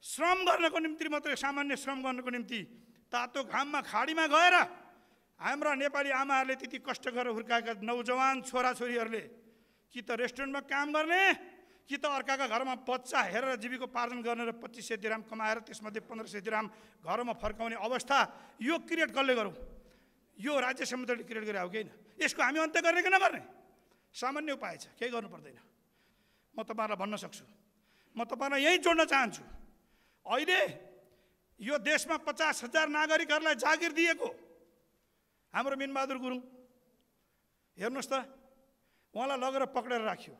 श्रम गर्नको निम्ति मात्रै सामान्य श्रम गर्नको निम्ति तातो घाममा खाडीमा गएर हाम्रा नेपाली आमाहरूले त्यति कष्ट गरेर हुर्काएका नौजवान छोराछोरीहरूले कि त रेस्टुरेन्टमा काम गर्ने कि त अर्काको घरमा बच्चा हेरेर जीविकोपार्जन गर्ने र पच्चिस सय दिराम कमाएर त्यसमध्ये पन्ध्र सय दिराम घरमा फर्काउने अवस्था यो क्रिएट कसले गरौँ यो राज्य समुदायले क्रिएट गरे हो कि होइन यसको हामी अन्त्य गर्ने कि नगर्ने सामान्य उपाय छ केही गर्नु पर्दैन म तपाईँहरूलाई भन्न सक्छु म तपाईँलाई यहीँ जोड्न चाहन्छु अहिले यो देशमा पचास हजार नागरिकहरूलाई जागिर दिएको हाम्रो मिनबहादुर गुरुङ हेर्नुहोस् त उहाँलाई लगेर पक्रेर राख्यो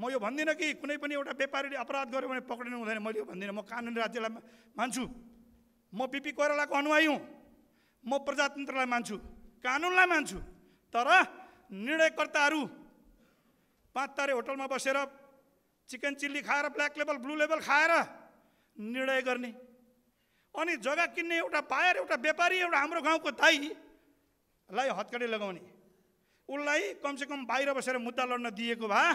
म यो भन्दिनँ कि कुनै पनि एउटा व्यापारीले अपराध गर्यो भने पक्रिनु हुँदैन मैले यो भन्दिनँ म कानुन राज्यलाई मान्छु म बिपी कोइरालाको अनुवाय हुँ म प्रजातन्त्रलाई मान्छु कानुनलाई मान्छु तर निर्णयकर्ताहरू पाँच तारे होटलमा बसेर चिकन चिल्ली खाएर ब्ल्याक लेभल ब्लू लेभल खाएर निर्णय गर्ने अनि जग्गा किन्ने एउटा पायर एउटा व्यापारी एउटा हाम्रो गाउँको दाईलाई हत्कडी लगाउने उसलाई कमसेकम बाहिर बसेर मुद्दा लड्न दिएको भए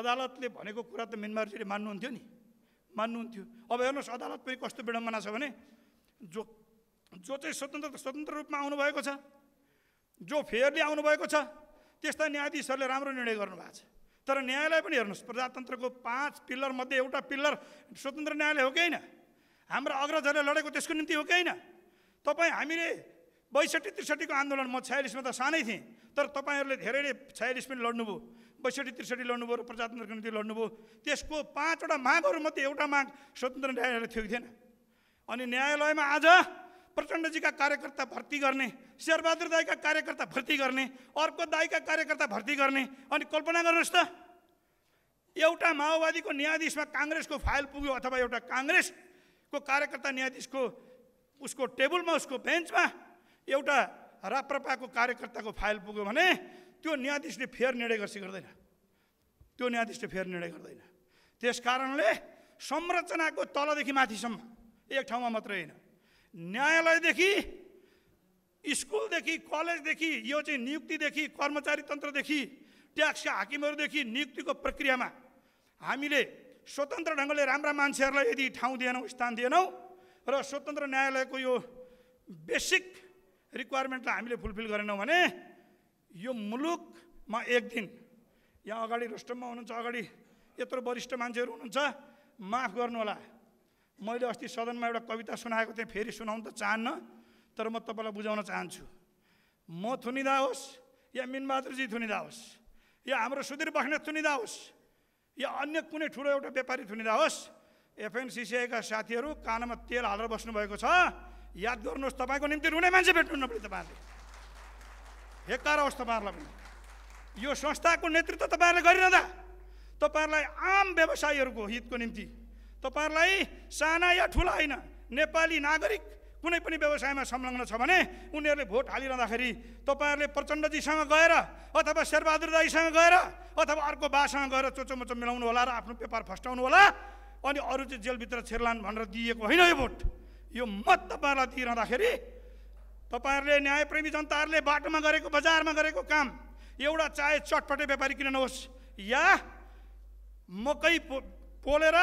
अदालतले भनेको कुरा त मिनमारजीले मान्नुहुन्थ्यो नि मान्नुहुन्थ्यो अब हेर्नुहोस् अदालत पनि कस्तो विडम्बना छ भने जो जो चाहिँ स्वतन्त्र स्वतन्त्र रूपमा आउनुभएको छ जो फेयरली आउनुभएको छ त्यस्ता न्यायाधीशहरूले राम्रो निर्णय गर्नुभएको छ तर न्यायालय पनि हेर्नुहोस् प्रजातन्त्रको पाँच पिल्लरमध्ये एउटा पिल्लर स्वतन्त्र न्यायालय हो कि होइन हाम्रा अग्रजहरूले लडेको त्यसको निम्ति हो कि होइन तपाईँ हामीले बैसठी त्रिसठीको आन्दोलन म छयालिसमा त सानै थिएँ तर तपाईँहरूले धेरैले छयालिस पनि लड्नुभयो बैसठी त्रिसठी लड्नुभयो र प्रजातन्त्रको निम्ति लड्नुभयो त्यसको पाँचवटा मागहरूमध्ये एउटा माग स्वतन्त्र न्यायालय थियो थिएन अनि न्यायालयमा आज प्रचण्डजीका कार्यकर्ता भर्ती गर्ने शेरबहादुर दाईका कार्यकर्ता भर्ती गर्ने अर्को दाईका कार्यकर्ता भर्ती गर्ने अनि कल्पना गर्नुहोस् त एउटा माओवादीको न्यायाधीशमा काङ्ग्रेसको फाइल पुग्यो अथवा एउटा काङ्ग्रेसको कार्यकर्ता न्यायाधीशको उसको टेबलमा उसको बेन्चमा एउटा राप्रपाको कार्यकर्ताको फाइल पुग्यो भने त्यो न्यायाधीशले फेर निर्णय गर्छ गर्दैन त्यो न्यायाधीशले फेर निर्णय गर्दैन त्यस कारणले संरचनाको तलदेखि माथिसम्म एक ठाउँमा मात्रै होइन न्यायालयदेखि स्कुलदेखि कलेजदेखि यो चाहिँ नियुक्तिदेखि कर्मचारी तन्त्रदेखि ट्याक्सका हाकिमहरूदेखि नियुक्तिको प्रक्रियामा हामीले स्वतन्त्र ढङ्गले राम्रा मान्छेहरूलाई यदि ठाउँ दिएनौँ स्थान दिएनौँ र स्वतन्त्र न्यायालयको यो बेसिक रिक्वायरमेन्टलाई हामीले फुलफिल गरेनौँ भने यो मुलुकमा एक दिन यहाँ अगाडि रोस्टममा हुनुहुन्छ अगाडि यत्रो वरिष्ठ मान्छेहरू हुनुहुन्छ माफ गर्नुहोला मैले अस्ति सदनमा एउटा कविता सुनाएको थिएँ फेरि सुनाउनु त चाहन्न तर म तपाईँलाई बुझाउन चाहन्छु म थुनिँदा होस् या मिनबहादुरजी थुनिँदा होस् या हाम्रो सुधीर बख्ने थुनिँदा होस् या अन्य कुनै ठुलो एउटा व्यापारी थुनिँदा होस् एफएनसिसिआईका साथीहरू कानमा तेल हालेर बस्नुभएको छ याद गर्नुहोस् तपाईँको निम्ति रुने मान्छे भेट्नु पनि तपाईँहरूले हेक्कार होस् तपाईँहरूलाई पनि यो संस्थाको नेतृत्व तपाईँहरूले गरिरहँदा तपाईँहरूलाई आम व्यवसायीहरूको हितको निम्ति तपाईँहरूलाई साना या ठुला होइन नेपाली नागरिक कुनै पनि व्यवसायमा संलग्न छ भने उनीहरूले भोट हालिरहँदाखेरि तपाईँहरूले प्रचण्डजीसँग गएर अथवा शेरबहादुर दाईसँग गएर अथवा अर्को बासँग गएर चोचोमोचो मिलाउनु होला र आफ्नो पेपर फस्टाउनु होला अनि अरू चाहिँ जेलभित्र छिर्लान् भनेर दिएको होइन यो भोट यो मत तपाईँहरूलाई दिइरहँदाखेरि तपाईँहरूले न्यायप्रेमी जनताहरूले बाटोमा गरेको बजारमा गरेको काम एउटा चाहे चटपटे व्यापारी किन नहोस् या मकै पो पोलेर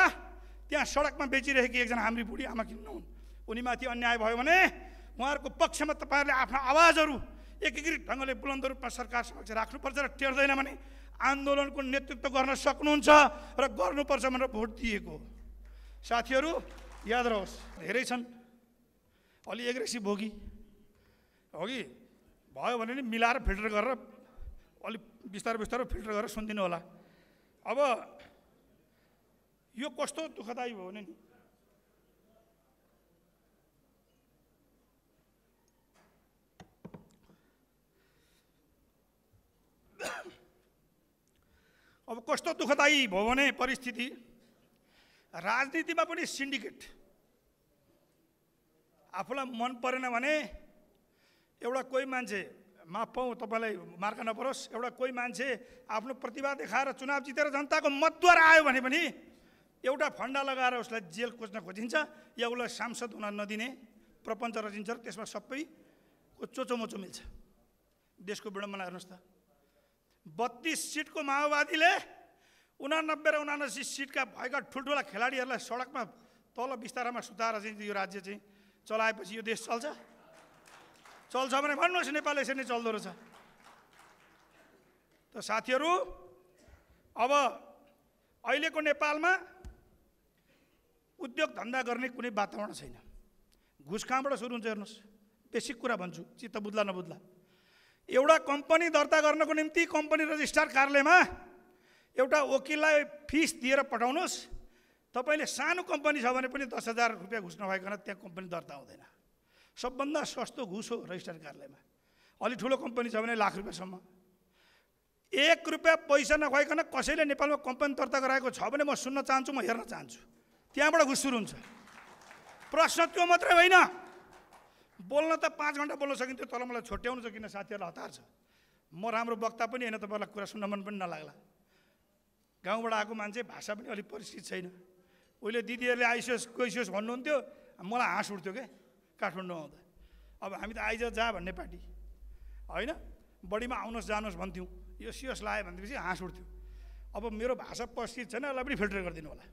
त्यहाँ सडकमा बेचिरहेकी एकजना हाम्री बुढी आमा किन्नुहुन् उनीमाथि अन्याय भयो भने उहाँहरूको पक्षमा तपाईँहरूले आफ्ना आवाजहरू एकीकृत ढङ्गले बुलन्द रूपमा सरकार समक्ष राख्नुपर्छ र टेर्दैन भने आन्दोलनको नेतृत्व गर्न सक्नुहुन्छ र गर्नुपर्छ भनेर भोट दिएको साथीहरू याद रहोस् धेरै छन् अलि एग्रेसिभ हो कि हो कि भयो भने नि मिलाएर फिल्टर गरेर अलिक बिस्तारै बिस्तारै फिल्टर गरेर सुनिदिनु होला अब यो कस्तो दुःखदायी भयो भने नि अब कस्तो दुःखदायी भयो भने परिस्थिति राजनीतिमा पनि सिन्डिकेट आफूलाई मन परेन भने एउटा कोही मान्छे माफ पाउँ तपाईँलाई मार्क नपरोस् एउटा कोही मान्छे आफ्नो प्रतिभा देखाएर चुनाव जितेर जनताको मतद्वारा आयो भने पनि एउटा फन्डा लगाएर उसलाई जेल खोज्न खोजिन्छ या उसलाई सांसद हुन नदिने प्रपञ्च रचिन्छ र त्यसमा सबैको चोचोमोचो मिल्छ देशको विडम्बना हेर्नुहोस् त बत्तिस सिटको माओवादीले उनानब्बे र उनासी सिटका भएका ठुल्ठुला खेलाडीहरूलाई सडकमा तल बिस्तारामा सुताएर चाहिँ यो राज्य चाहिँ चलाएपछि यो देश चल्छ चल्छ भने भन्नुहोस् नेपाल यसरी नै चल्दो रहेछ त साथीहरू अब अहिलेको नेपालमा उद्योग धन्दा गर्ने कुनै वातावरण छैन घुस कहाँबाट सुरु हुन्छ हेर्नुहोस् बेसिक कुरा भन्छु चित्त बुझ्ला नबुझ्ला एउटा कम्पनी दर्ता गर्नको निम्ति कम्पनी रजिस्ट्रार कार्यालयमा एउटा वकिललाई फिस दिएर पठाउनुहोस् तपाईँले सानो कम्पनी छ भने पनि दस हजार रुपियाँ घुस नभइकन त्यहाँ कम्पनी दर्ता हुँदैन सबभन्दा सस्तो घुस हो रजिस्टर कार्यालयमा अलि ठुलो कम्पनी छ भने लाख रुपियाँसम्म एक रुपियाँ पैसा नभएकन कसैले नेपालमा कम्पनी दर्ता गराएको छ भने म सुन्न चाहन्छु म हेर्न चाहन्छु त्यहाँबाट घुस सुरु हुन्छ प्रश्न त्यो मात्रै होइन बोल्न त पाँच घन्टा बोल्न सकिन्थ्यो तर मलाई छोट्याउनु छ किन साथीहरूलाई हतार छ म राम्रो वक्ता पनि होइन तपाईँलाई कुरा सुन्न मन पनि नलाग्ला गाउँबाट आएको मान्छे भाषा पनि अलिक परिचित छैन उहिले दिदीहरूले आइसियोस् गइसियोस् भन्नुहुन्थ्यो मलाई हाँस उठ्थ्यो क्या काठमाडौँ आउँदा अब हामी त आइज जा भन्ने पार्टी होइन बढीमा आउनुहोस् जानुहोस् भन्थ्यौँ यो सियोस् लायो भनेपछि हाँस उठ्थ्यो अब मेरो भाषा प्रस्थित छैन यसलाई पनि फिल्टर गरिदिनु होला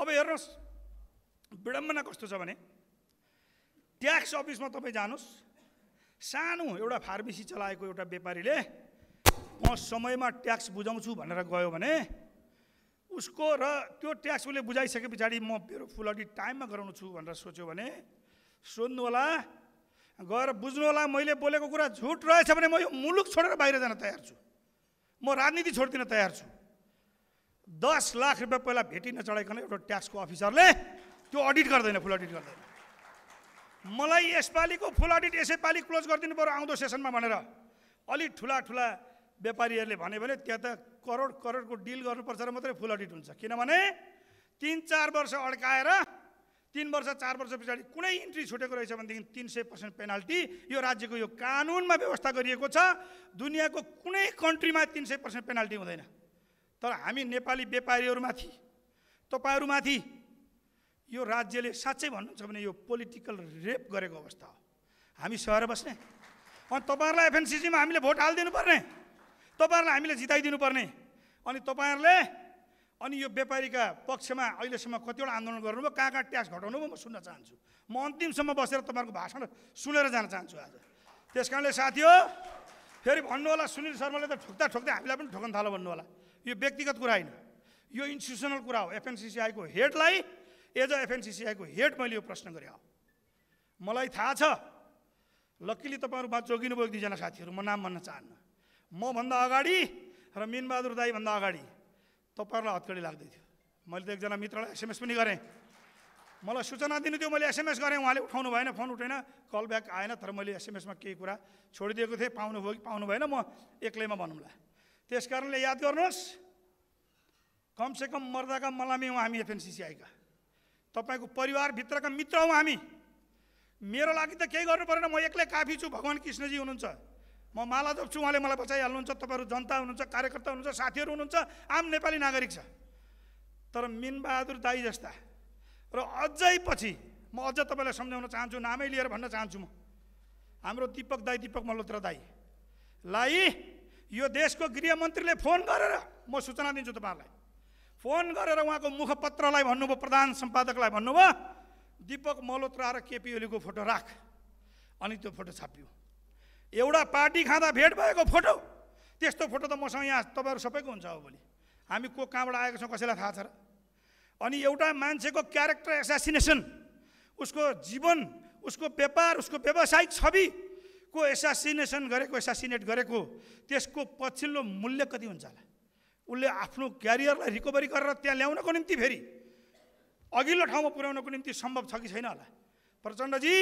अब हेर्नुहोस् विडम्बना कस्तो छ भने ट्याक्स अफिसमा तपाईँ जानुहोस् सानो एउटा फार्मेसी चलाएको एउटा व्यापारीले म समयमा ट्याक्स बुझाउँछु भनेर गयो भने उसको र त्यो ट्याक्स उसले बुझाइसके पछाडि म मेरो फुल अडिट टाइममा गराउनु छु भनेर सोच्यो भने सोध्नु होला गएर बुझ्नु होला मैले बोलेको कुरा झुट रहेछ भने म यो मुलुक छोडेर बाहिर जान तयार छु म राजनीति छोडिदिन तयार छु दस लाख रुपियाँ पहिला भेटी नचढाइकन एउटा ट्याक्सको अफिसरले त्यो अडिट गर्दैन फुल अडिट गर्दैन मलाई यसपालिको फुल अडिट यसैपालि क्लोज गरिदिनु पऱ्यो आउँदो सेसनमा भनेर अलिक ठुला ठुला व्यापारीहरूले भन्यो भने त्यहाँ त करोड करोडको डिल गर्नुपर्छ र मात्रै फुल अडिट हुन्छ किनभने तिन चार वर्ष अड्काएर तिन वर्ष चार वर्ष पछाडि कुनै इन्ट्री छुटेको रहेछ भनेदेखि तिन सय पर्सेन्ट पेनाल्टी यो राज्यको यो कानुनमा व्यवस्था गरिएको छ दुनियाँको कुनै कन्ट्रीमा तिन सय पर्सेन्ट पेनाल्टी हुँदैन तर हामी नेपाली व्यापारीहरूमाथि तपाईँहरूमाथि यो राज्यले साँच्चै भन्नुहुन्छ भने यो पोलिटिकल रेप गरेको अवस्था हो हामी सहर बस्ने अनि तपाईँहरूलाई एफएनसिसीमा हामीले भोट हालिदिनु पर्ने तपाईँहरूलाई हामीले पर्ने अनि तपाईँहरूले अनि यो व्यापारीका पक्षमा अहिलेसम्म कतिवटा आन्दोलन गर्नुभयो कहाँ कहाँ ट्याक्स घटाउनु भयो म सुन्न चाहन्छु म अन्तिमसम्म बसेर तपाईँहरूको भाषण सुनेर जान चाहन्छु आज त्यस कारणले साथी हो फेरि भन्नु होला सुनिल शर्माले त ठोक्दा ठोक्दै हामीलाई पनि ठोक्न थालो भन्नु होला यो व्यक्तिगत कुरा होइन यो इन्स्टिट्युसनल कुरा हो एफएनसिसिआईको हेडलाई एज अ एफएनसिसिआईको हेड मैले यो प्रश्न गरेँ हो मलाई थाहा छ लक्कीली तपाईँहरूमा जोगिनुभयो एक दुईजना साथीहरू म नाम भन्न चाहन्न मभन्दा अगाडि र मिनबहादुर दाईभन्दा अगाडि तपाईँहरूलाई हत्कडी लाग्दै थियो मैले त एकजना मित्रलाई एसएमएस पनि गरेँ मलाई सूचना दिनु थियो मैले एसएमएस गरेँ उहाँले उठाउनु भएन फोन उठेन कल ब्याक आएन तर मैले एसएमएसमा केही कुरा छोडिदिएको थिएँ पाउनु भयो कि पाउनु भएन म एक्लैमा भनौँला त्यस कारणले याद गर्नुहोस् कमसेकम मर्दाका मलामी हौँ हामी एफएनसिसिआईका तपाईँको परिवारभित्रका मित्र हौँ हामी मेरो लागि त केही गर्नु परेन म एक्लै काफी छु भगवान् कृष्णजी हुनुहुन्छ म माला जप्छु उहाँले मलाई बचाइहाल्नुहुन्छ तपाईँहरू जनता हुनुहुन्छ कार्यकर्ता हुनुहुन्छ साथीहरू हुनुहुन्छ आम नेपाली नागरिक छ तर मिनबहादुर दाई जस्ता र अझै पछि म अझ तपाईँलाई सम्झाउन चाहन्छु नामै लिएर भन्न चाहन्छु म हाम्रो दिपक दाई दिपक मल्होत्रा दाई लाई यो देशको गृहमन्त्रीले फोन गरेर म सूचना दिन्छु तपाईँहरूलाई फोन गरेर उहाँको मुखपत्रलाई भन्नुभयो प्रधान सम्पादकलाई भन्नुभयो दिपक मल्होत्रा र केपी ओलीको फोटो राख अनि त्यो फोटो छापियो एउटा पार्टी खाँदा भेट भएको फोटो त्यस्तो फोटो त मसँग यहाँ तपाईँहरू सबैको हुन्छ हो भोलि हामी को कहाँबाट आएको छौँ कसैलाई थाहा छ र अनि एउटा मान्छेको क्यारेक्टर एसासिनेसन उसको जीवन उसको व्यापार उसको व्यावसायिक छविको एसासिनेसन गरेको एसासिनेट गरेको त्यसको पछिल्लो मूल्य कति हुन्छ होला उसले आफ्नो क्यारियरलाई रिकभरी गरेर त्यहाँ ल्याउनको निम्ति फेरि अघिल्लो ठाउँमा पुर्याउनको निम्ति सम्भव छ कि छैन होला प्रचण्डजी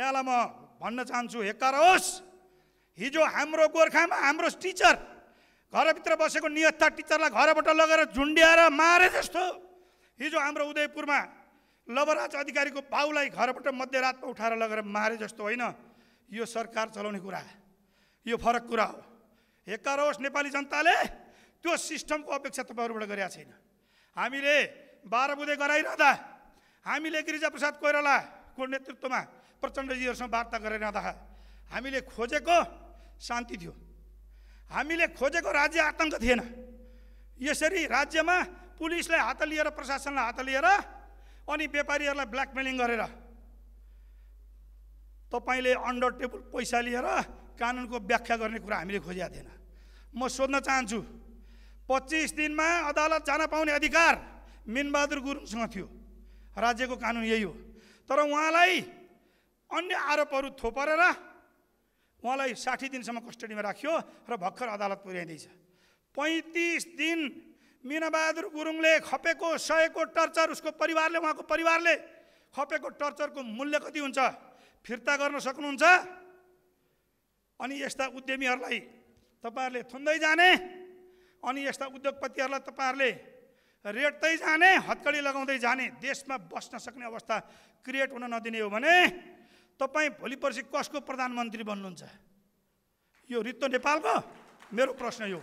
यहाँलाई म भन्न चाहन्छु हेक्का होस् हिजो हाम्रो गोर्खामा हाम्रो टिचर घरभित्र बसेको नियत्ता टिचरलाई घरबाट लगेर झुन्ड्याएर मारे जस्तो हिजो हाम्रो उदयपुरमा लवराज अधिकारीको बाउलाई घरबाट मध्यरातमा उठाएर लगेर मारे जस्तो होइन यो सरकार चलाउने कुरा यो फरक कुरा हो हेक्कार नेपाली जनताले त्यो सिस्टमको अपेक्षा तपाईँहरूबाट गरेका छैन हामीले बाह्र बुधे गराइरहँदा हामीले गिरिजाप्रसाद कोइरालाको नेतृत्वमा प्रचण्डजीहरूसँग वार्ता गराइरहँदा हामीले खोजेको शान्ति थियो हामीले खोजेको राज्य आतङ्क थिएन यसरी राज्यमा पुलिसलाई हात लिएर प्रशासनलाई हात लिएर अनि व्यापारीहरूलाई ब्ल्याकमेलिङ गरेर तपाईँले अन्डर टेबल पैसा लिएर कानुनको व्याख्या गर्ने कुरा हामीले खोजेका थिएन म सोध्न चाहन्छु पच्चिस दिनमा अदालत जान पाउने अधिकार मिनबहादुर गुरुङसँग थियो राज्यको कानुन यही हो तर उहाँलाई अन्य आरोपहरू थोपरेर उहाँलाई साठी दिनसम्म कस्टडीमा राख्यो र भर्खर अदालत पुर्याइँदैछ पैँतिस दिन मिनाबहादुर गुरुङले खपेको सयको टर्चर उसको परिवारले उहाँको परिवारले खपेको टर्चरको मूल्य कति हुन्छ फिर्ता गर्न सक्नुहुन्छ अनि यस्ता उद्यमीहरूलाई तपाईँहरूले थुन्दै जाने अनि यस्ता उद्योगपतिहरूलाई तपाईँहरूले रेट्दै जाने हत्कडी लगाउँदै जाने देशमा बस्न सक्ने अवस्था क्रिएट हुन नदिने हो भने तपाईँ भोलि पर्सि कसको प्रधानमन्त्री बन्नुहुन्छ यो रित्तो नेपालको मेरो प्रश्न यो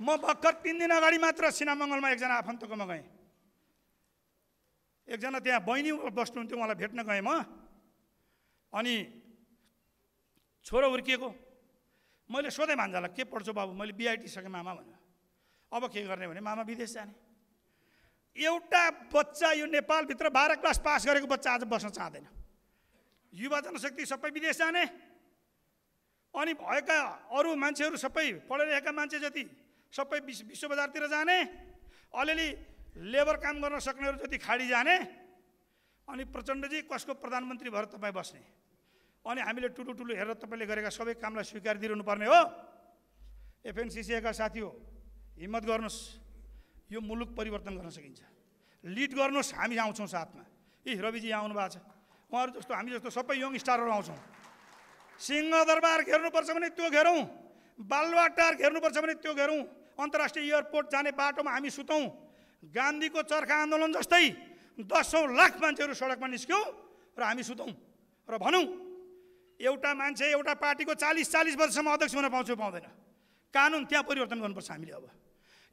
म भर्खर तिन दिन अगाडि मात्र सिनामङ्गलमा एकजना आफन्तकोमा गएँ एकजना त्यहाँ बहिनी बस्नुहुन्थ्यो उहाँलाई भेट्न गएँ म अनि छोरो हुर्किएको मैले सोधेँ भान्जालाई के पढ्छु बाबु मैले बिआइटी सकेँ मामा भनेर अब के गर्ने भने मामा विदेश जाने एउटा बच्चा यो नेपालभित्र बाह्र क्लास पास गरेको बच्चा आज बस्न चाहँदैन युवा जनशक्ति सबै विदेश जाने अनि भएका अरू मान्छेहरू सबै पढे मान्छे जति सबै विश्व विश्व बजारतिर जाने अलिअलि लेबर काम गर्न सक्नेहरू जति खाडी जाने अनि प्रचण्डजी कसको प्रधानमन्त्री भएर तपाईँ बस्ने अनि हामीले ठुलो ठुलो हेरेर तपाईँले गरेका सबै कामलाई स्वीकार दिइरहनु पर्ने हो एफएनसिसिएका साथी हो हिम्मत गर्नुहोस् यो मुलुक परिवर्तन गर्न सकिन्छ लिड गर्नुहोस् हामी आउँछौँ साथमा यी रविजी यहाँ आउनु भएको छ उहाँहरू जस्तो हामी जस्तो सबै यङ स्टारहरू आउँछौँ सिंहदरबार घेर्नुपर्छ भने त्यो घेरौँ बालुवाटार घेर्नुपर्छ भने त्यो घेरौँ अन्तर्राष्ट्रिय एयरपोर्ट जाने बाटोमा हामी सुतौँ गान्धीको चर्खा आन्दोलन जस्तै दसौँ लाख मान्छेहरू सडकमा निस्क्यौँ र हामी सुतौँ र भनौँ एउटा मान्छे एउटा पार्टीको चालिस चालिस वर्षसम्म अध्यक्ष हुन पाउँछ पाउँदैन कानुन त्यहाँ परिवर्तन गर्नुपर्छ हामीले अब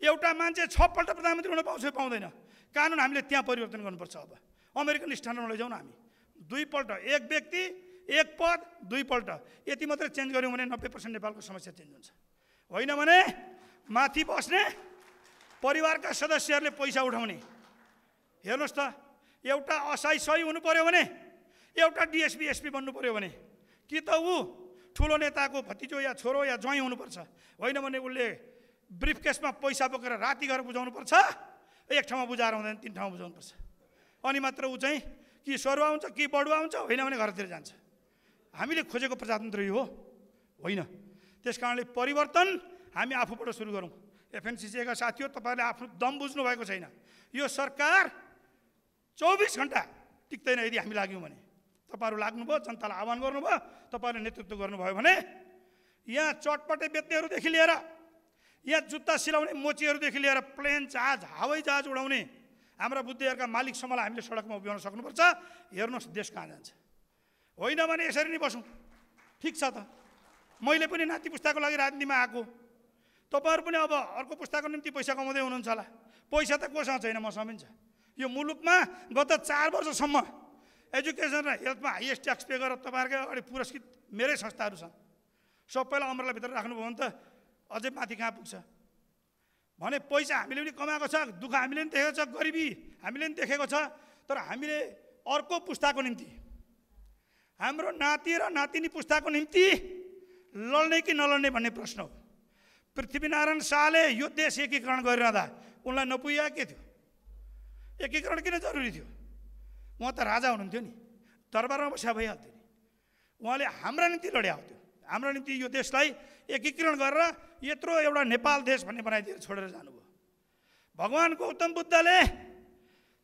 एउटा मान्छे छपल्ट प्रधानमन्त्री हुन पाउँछ पाउँदैन कानुन हामीले त्यहाँ परिवर्तन गर्नुपर्छ अब अमेरिकन स्ट्यान्डर्डमा लैजाउँ न हामी दुईपल्ट एक व्यक्ति एक पद दुईपल्ट यति मात्रै चेन्ज गऱ्यौँ भने नब्बे पर्सेन्ट नेपालको समस्या चेन्ज हुन्छ होइन भने माथि बस्ने परिवारका सदस्यहरूले पैसा उठाउने हेर्नुहोस् त एउटा असाई सही हुनु पऱ्यो भने एउटा डिएसपी एसपी बन्नु पऱ्यो भने कि त ऊ ठुलो नेताको भतिजो या छोरो या ज्वाइँ हुनुपर्छ होइन भने उसले ब्रिफ केसमा पैसा बोकेर राति घर बुझाउनुपर्छ एक ठाउँमा बुझाएर हुँदैन तिन ठाउँमा बुझाउनुपर्छ अनि मात्र ऊ चाहिँ कि सरुवा हुन्छ कि बडुवा हुन्छ होइन भने घरतिर जान्छ हामीले खोजेको प्रजातन्त्र यो हो होइन त्यस कारणले परिवर्तन हामी आफूबाट सुरु गरौँ एफएनसिसीका साथी हो तपाईँले आफ्नो दम बुझ्नु भएको छैन यो सरकार चौबिस घन्टा टिक्दैन यदि हामी लाग्यौँ भने तपाईँहरू लाग्नुभयो जनतालाई आह्वान गर्नुभयो तपाईँहरूले नेतृत्व गर्नुभयो भने यहाँ चटपटे बेच्नेहरूदेखि लिएर यहाँ जुत्ता सिलाउने मोचीहरूदेखि लिएर प्लेन जहाज हवाई जहाज उडाउने हाम्रा बुद्धिहरूका मालिकसम्मलाई हामीले सडकमा उभिउन सक्नुपर्छ हेर्नुहोस् देश कहाँ जान्छ होइन भने यसरी नै बसौँ ठिक छ त मैले पनि नाति पुस्ताको लागि राजनीतिमा आएको तपाईँहरू पनि अब अर्को पुस्ताको निम्ति पैसा कमाउँदै हुनुहुन्छ होला पैसा त कोसँग छैन मसँग छ यो मुलुकमा गत चार वर्षसम्म एजुकेसन र हेल्थमा हाइएस्ट ट्याक्स पे गरेर तपाईँहरूकै अगाडि पुरस्कृत मेरै संस्थाहरू छन् सबैलाई अमरलाई भित्र राख्नुभयो भने त अझै माथि कहाँ पुग्छ भने पैसा हामीले पनि कमाएको छ दुःख हामीले पनि देखेको छ गरिबी हामीले पनि देखेको छ तर हामीले अर्को पुस्ताको निम्ति हाम्रो नाति र नातिनी पुस्ताको निम्ति लड्ने कि नलड्ने भन्ने प्रश्न हो पृथ्वीनारायण शाहले यो देश एकीकरण गरिरहँदा उनलाई नपुगेका के थियो एकीकरण किन जरुरी थियो उहाँ त राजा हुनुहुन्थ्यो नि दरबारमा बस्या भइहाल्थ्यो नि उहाँले हाम्रा निम्ति लड्या हुन्थ्यो हाम्रो निम्ति यो देशलाई एकीकरण गरेर यत्रो एउटा नेपाल देश भन्ने बनाइदिएर छोडेर जानुभयो भगवान्को गौतम बुद्धले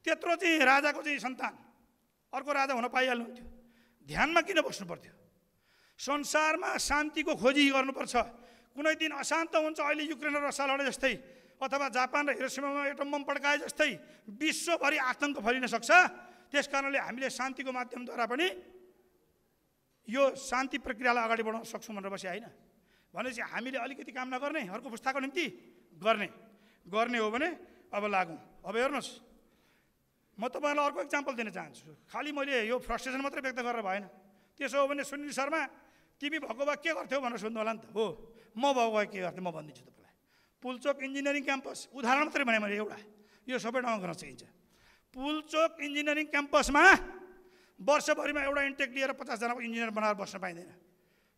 त्यत्रो चाहिँ राजाको चाहिँ सन्तान अर्को राजा हुन पाइहाल्नुहुन्थ्यो ध्यानमा किन बस्नु पर्थ्यो संसारमा शान्तिको खोजी गर्नुपर्छ कुनै दिन अशान्त हुन्छ अहिले युक्रेन र रसिया लडे जस्तै अथवा जापान र हिरोसिमामा एटम बम पड्काए जस्तै विश्वभरि आतङ्क फैलिन सक्छ त्यस कारणले हामीले शान्तिको माध्यमद्वारा पनि यो शान्ति प्रक्रियालाई अगाडि बढाउन सक्छौँ भनेर बसे होइन भनेपछि हामीले अलिकति काम नगर्ने अर्को पुस्ताको निम्ति गर्ने गर्ने हो भने अब लागौँ अब हेर्नुहोस् म तपाईँहरूलाई अर्को इक्जाम्पल दिन चाहन्छु खालि मैले यो फ्रस्ट्रेसन मात्रै व्यक्त गरेर भएन त्यसो हो भने सुनिल शर्मा तिमी भएको भए के गर्थ्यौ भनेर सुन्नु होला नि त हो म भएको भए के गर्थेँ म भनिदिन्छु तपाईँलाई पुलचोक इन्जिनियरिङ क्याम्पस उदाहरण मात्रै भने मैले एउटा यो सबै ठाउँमा गर्न सकिन्छ पुलचोक इन्जिनियरिङ क्याम्पसमा वर्षभरिमा एउटा इन्टेक लिएर पचासजनाको इन्जिनियर बनाएर बस्न पाइँदैन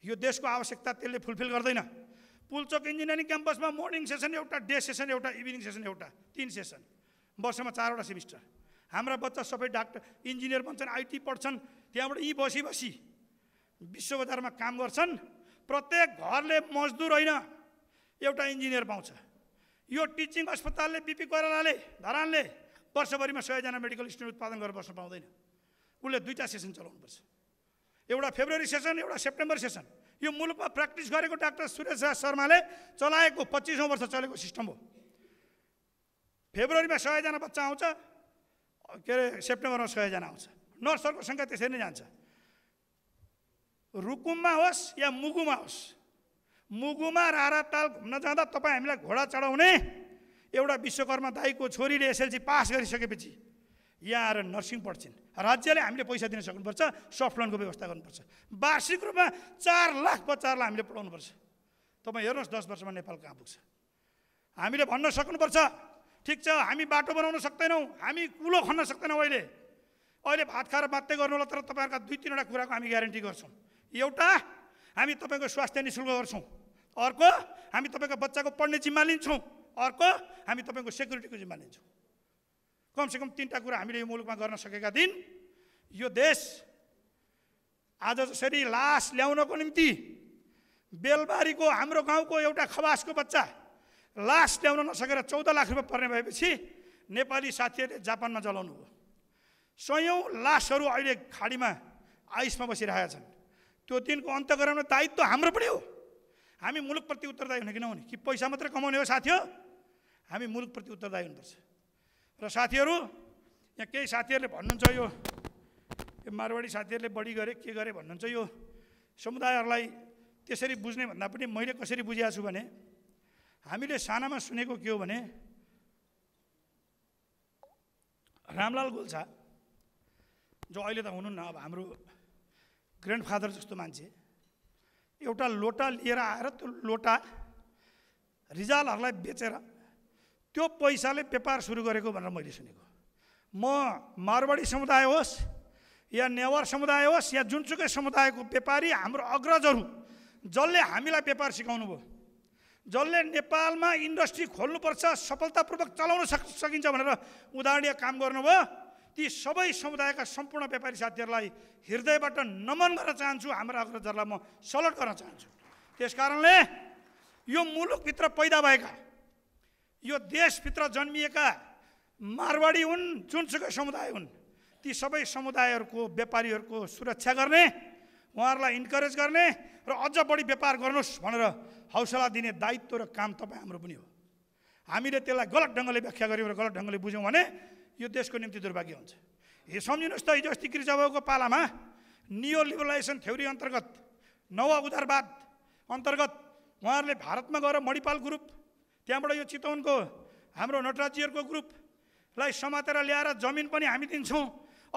यो देशको आवश्यकता त्यसले फुलफिल गर्दैन पुलचोक इन्जिनियरिङ क्याम्पसमा मर्निङ सेसन एउटा डे सेसन एउटा इभिनिङ सेसन एउटा तिन सेसन वर्षमा चारवटा सेमिस्टर हाम्रा बच्चा सबै डाक्टर इन्जिनियर बन्छन् आइटी पढ्छन् त्यहाँबाट यी बसी बसी विश्व बजारमा काम गर्छन् प्रत्येक घरले मजदुर होइन एउटा इन्जिनियर पाउँछ यो टिचिङ अस्पतालले बिपी कोइरालाले धरानले वर्षभरिमा सयजना मेडिकल स्टुडेन्ट उत्पादन गरेर बस्न पाउँदैन उसले दुईवटा सेसन चलाउनुपर्छ एउटा फेब्रुअरी सेसन एउटा सेप्टेम्बर सेसन यो मुलुकमा प्र्याक्टिस गरेको डाक्टर सुरेश शर्माले चलाएको पच्चिसौँ वर्ष चलेको सिस्टम हो फेब्रुअरीमा सयजना बच्चा आउँछ के अरे सेप्टेम्बरमा सयजना आउँछ नर्सहरूको सङ्ख्या त्यसरी नै जान्छ रुकुममा होस् या मुगुमा होस् मुगुमा राराताल घुम्न जाँदा तपाईँ हामीलाई घोडा चढाउने एउटा विश्वकर्मा दाईको छोरीले एसएलसी पास गरिसकेपछि या आएर नर्सिङ पढ्छन् राज्यले हामीले पैसा दिन सक्नुपर्छ सफ्ट लोनको व्यवस्था गर्नुपर्छ वार्षिक रूपमा चार लाख बच्चाहरूलाई हामीले पढाउनुपर्छ तपाईँ हेर्नुहोस् दस वर्षमा नेपाल कहाँ पुग्छ हामीले भन्न सक्नुपर्छ ठिक छ हामी बाटो बनाउन सक्दैनौँ हामी कुलो खन्न सक्दैनौँ अहिले अहिले भात खाएर मात्रै गर्नु होला तर तपाईँहरूका दुई तिनवटा कुराको हामी ग्यारेन्टी गर्छौँ एउटा हामी तपाईँको स्वास्थ्य नि शुल्क गर्छौँ अर्को हामी तपाईँको बच्चाको पढ्ने जिम्मा लिन्छौँ अर्को हामी तपाईँको सेक्युरिटीको जिम्मा लिन्छौँ कमसेकम तिनवटा कुरा हामीले यो मुलुकमा गर्न सकेका दिन यो देश आज जसरी लास ल्याउनको निम्ति बेलबारीको हाम्रो गाउँको एउटा खवासको बच्चा लास ल्याउन नसकेर चौध लाख रुपियाँ पर्ने भएपछि नेपाली साथीहरूले जापानमा जलाउनु भयो सयौँ लासहरू अहिले खाडीमा आइसमा बसिरहेका छन् त्यो दिनको अन्त गराउने दायित्व हाम्रो पनि हो हामी मुलुकप्रति उत्तरदायी हुने कि नहुने कि पैसा मात्रै कमाउने हो साथी हो हामी मुलुकप्रति उत्तरदायी हुनुपर्छ र साथीहरू यहाँ केही साथीहरूले भन्नुहुन्छ यो मारवाडी साथीहरूले बढी गरे के गरे भन्नुहुन्छ यो समुदायहरूलाई त्यसरी बुझ्ने भन्दा पनि मैले कसरी बुझिएको छु भने हामीले सानामा सुनेको के हो भने रामलाल गोल्छा जो अहिले त हुनुहुन्न अब हाम्रो ग्रान्ड फादर जस्तो मान्छे एउटा लोटा लिएर आएर त्यो लोटा रिजालहरूलाई बेचेर त्यो पैसाले व्यापार सुरु गरेको भनेर मैले सुनेको म मारवाडी समुदाय होस् या नेवार समुदाय होस् या जुनसुकै समुदायको व्यापारी हाम्रो अग्रजहरू जसले हामीलाई व्यापार सिकाउनु भयो जसले नेपालमा इन्डस्ट्री खोल्नुपर्छ सफलतापूर्वक चलाउन सक सकिन्छ भनेर उदाहरणीय काम गर्नुभयो ती सबै समुदायका सम्पूर्ण व्यापारी साथीहरूलाई हृदयबाट नमन गर्न चाहन्छु हाम्रो अग्रजहरूलाई म सलट गर्न चाहन्छु त्यस कारणले यो मुलुकभित्र पैदा भएका यो देशभित्र जन्मिएका मारवाडी हुन् जुनसुकै समुदाय हुन् ती सबै समुदायहरूको व्यापारीहरूको सुरक्षा गर्ने उहाँहरूलाई इन्करेज गर्ने र अझ बढी व्यापार गर्नुहोस् भनेर हौसला दिने दायित्व र काम तपाईँ हाम्रो पनि हो हामीले त्यसलाई गलत ढङ्गले व्याख्या गऱ्यौँ र गलत ढङ्गले बुझ्यौँ भने यो देशको निम्ति दुर्भाग्य हुन्छ यो सम्झिनुहोस् त हिजो अस्ति गिरिजाबाबुको पालामा नियो लिबरलाइजेसन थ्योरी अन्तर्गत नव उदारवाद अन्तर्गत उहाँहरूले भारतमा गएर मणिपाल ग्रुप त्यहाँबाट यो चितवनको हाम्रो नटराजीहरूको ग्रुपलाई समातेर ल्याएर जमिन पनि हामी दिन्छौँ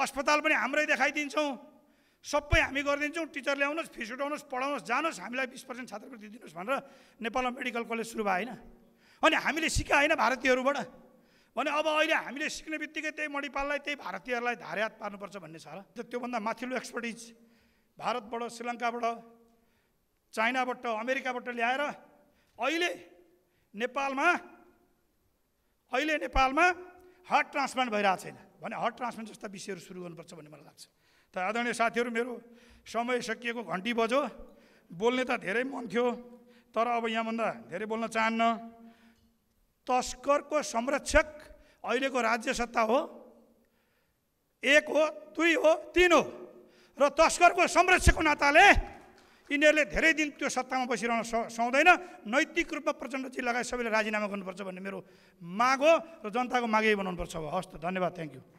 अस्पताल पनि हाम्रै देखाइदिन्छौँ सबै हामी गरिदिन्छौँ टिचर ल्याउनुहोस् फिस उठाउनुहोस् पढाउनुहोस् जानुहोस् हामीलाई बिस पर्सेन्ट छात्रवृत्ति दिनुहोस् भनेर नेपालमा मेडिकल कलेज सुरु भयो होइन अनि हामीले सिका होइन भारतीयहरूबाट भने अब अहिले हामीले सिक्ने बित्तिकै त्यही मणिपाललाई त्यही भारतीयहरूलाई धार्यात पार्नुपर्छ भन्ने छ र त्योभन्दा माथिल्लो एक्सपर्टिज भारतबाट श्रीलङ्काबाट चाइनाबाट अमेरिकाबाट ल्याएर अहिले नेपालमा अहिले नेपालमा हार्ट ट्रान्सप्लान्ट भइरहेको छैन भने हार्ट ट्रान्सप्लान्ट जस्ता विषयहरू सुरु गर्नुपर्छ भन्ने मलाई लाग्छ त आदरणीय साथीहरू मेरो समय सकिएको घन्टी बज्यो बोल्ने त धेरै मन थियो तर अब यहाँभन्दा धेरै बोल्न चाहन्न तस्करको संरक्षक अहिलेको राज्य सत्ता हो एक हो दुई हो तिन हो र तस्करको संरक्षकको नाताले यिनीहरूले धेरै दिन त्यो सत्तामा बसिरहन सुहाउँदैन नैतिक रूपमा प्रचण्डजी लगाए सबैले राजीनामा गर्नुपर्छ भन्ने मेरो माग हो र जनताको माग यही बनाउनुपर्छ हस् त धन्यवाद थ्याङ्क यू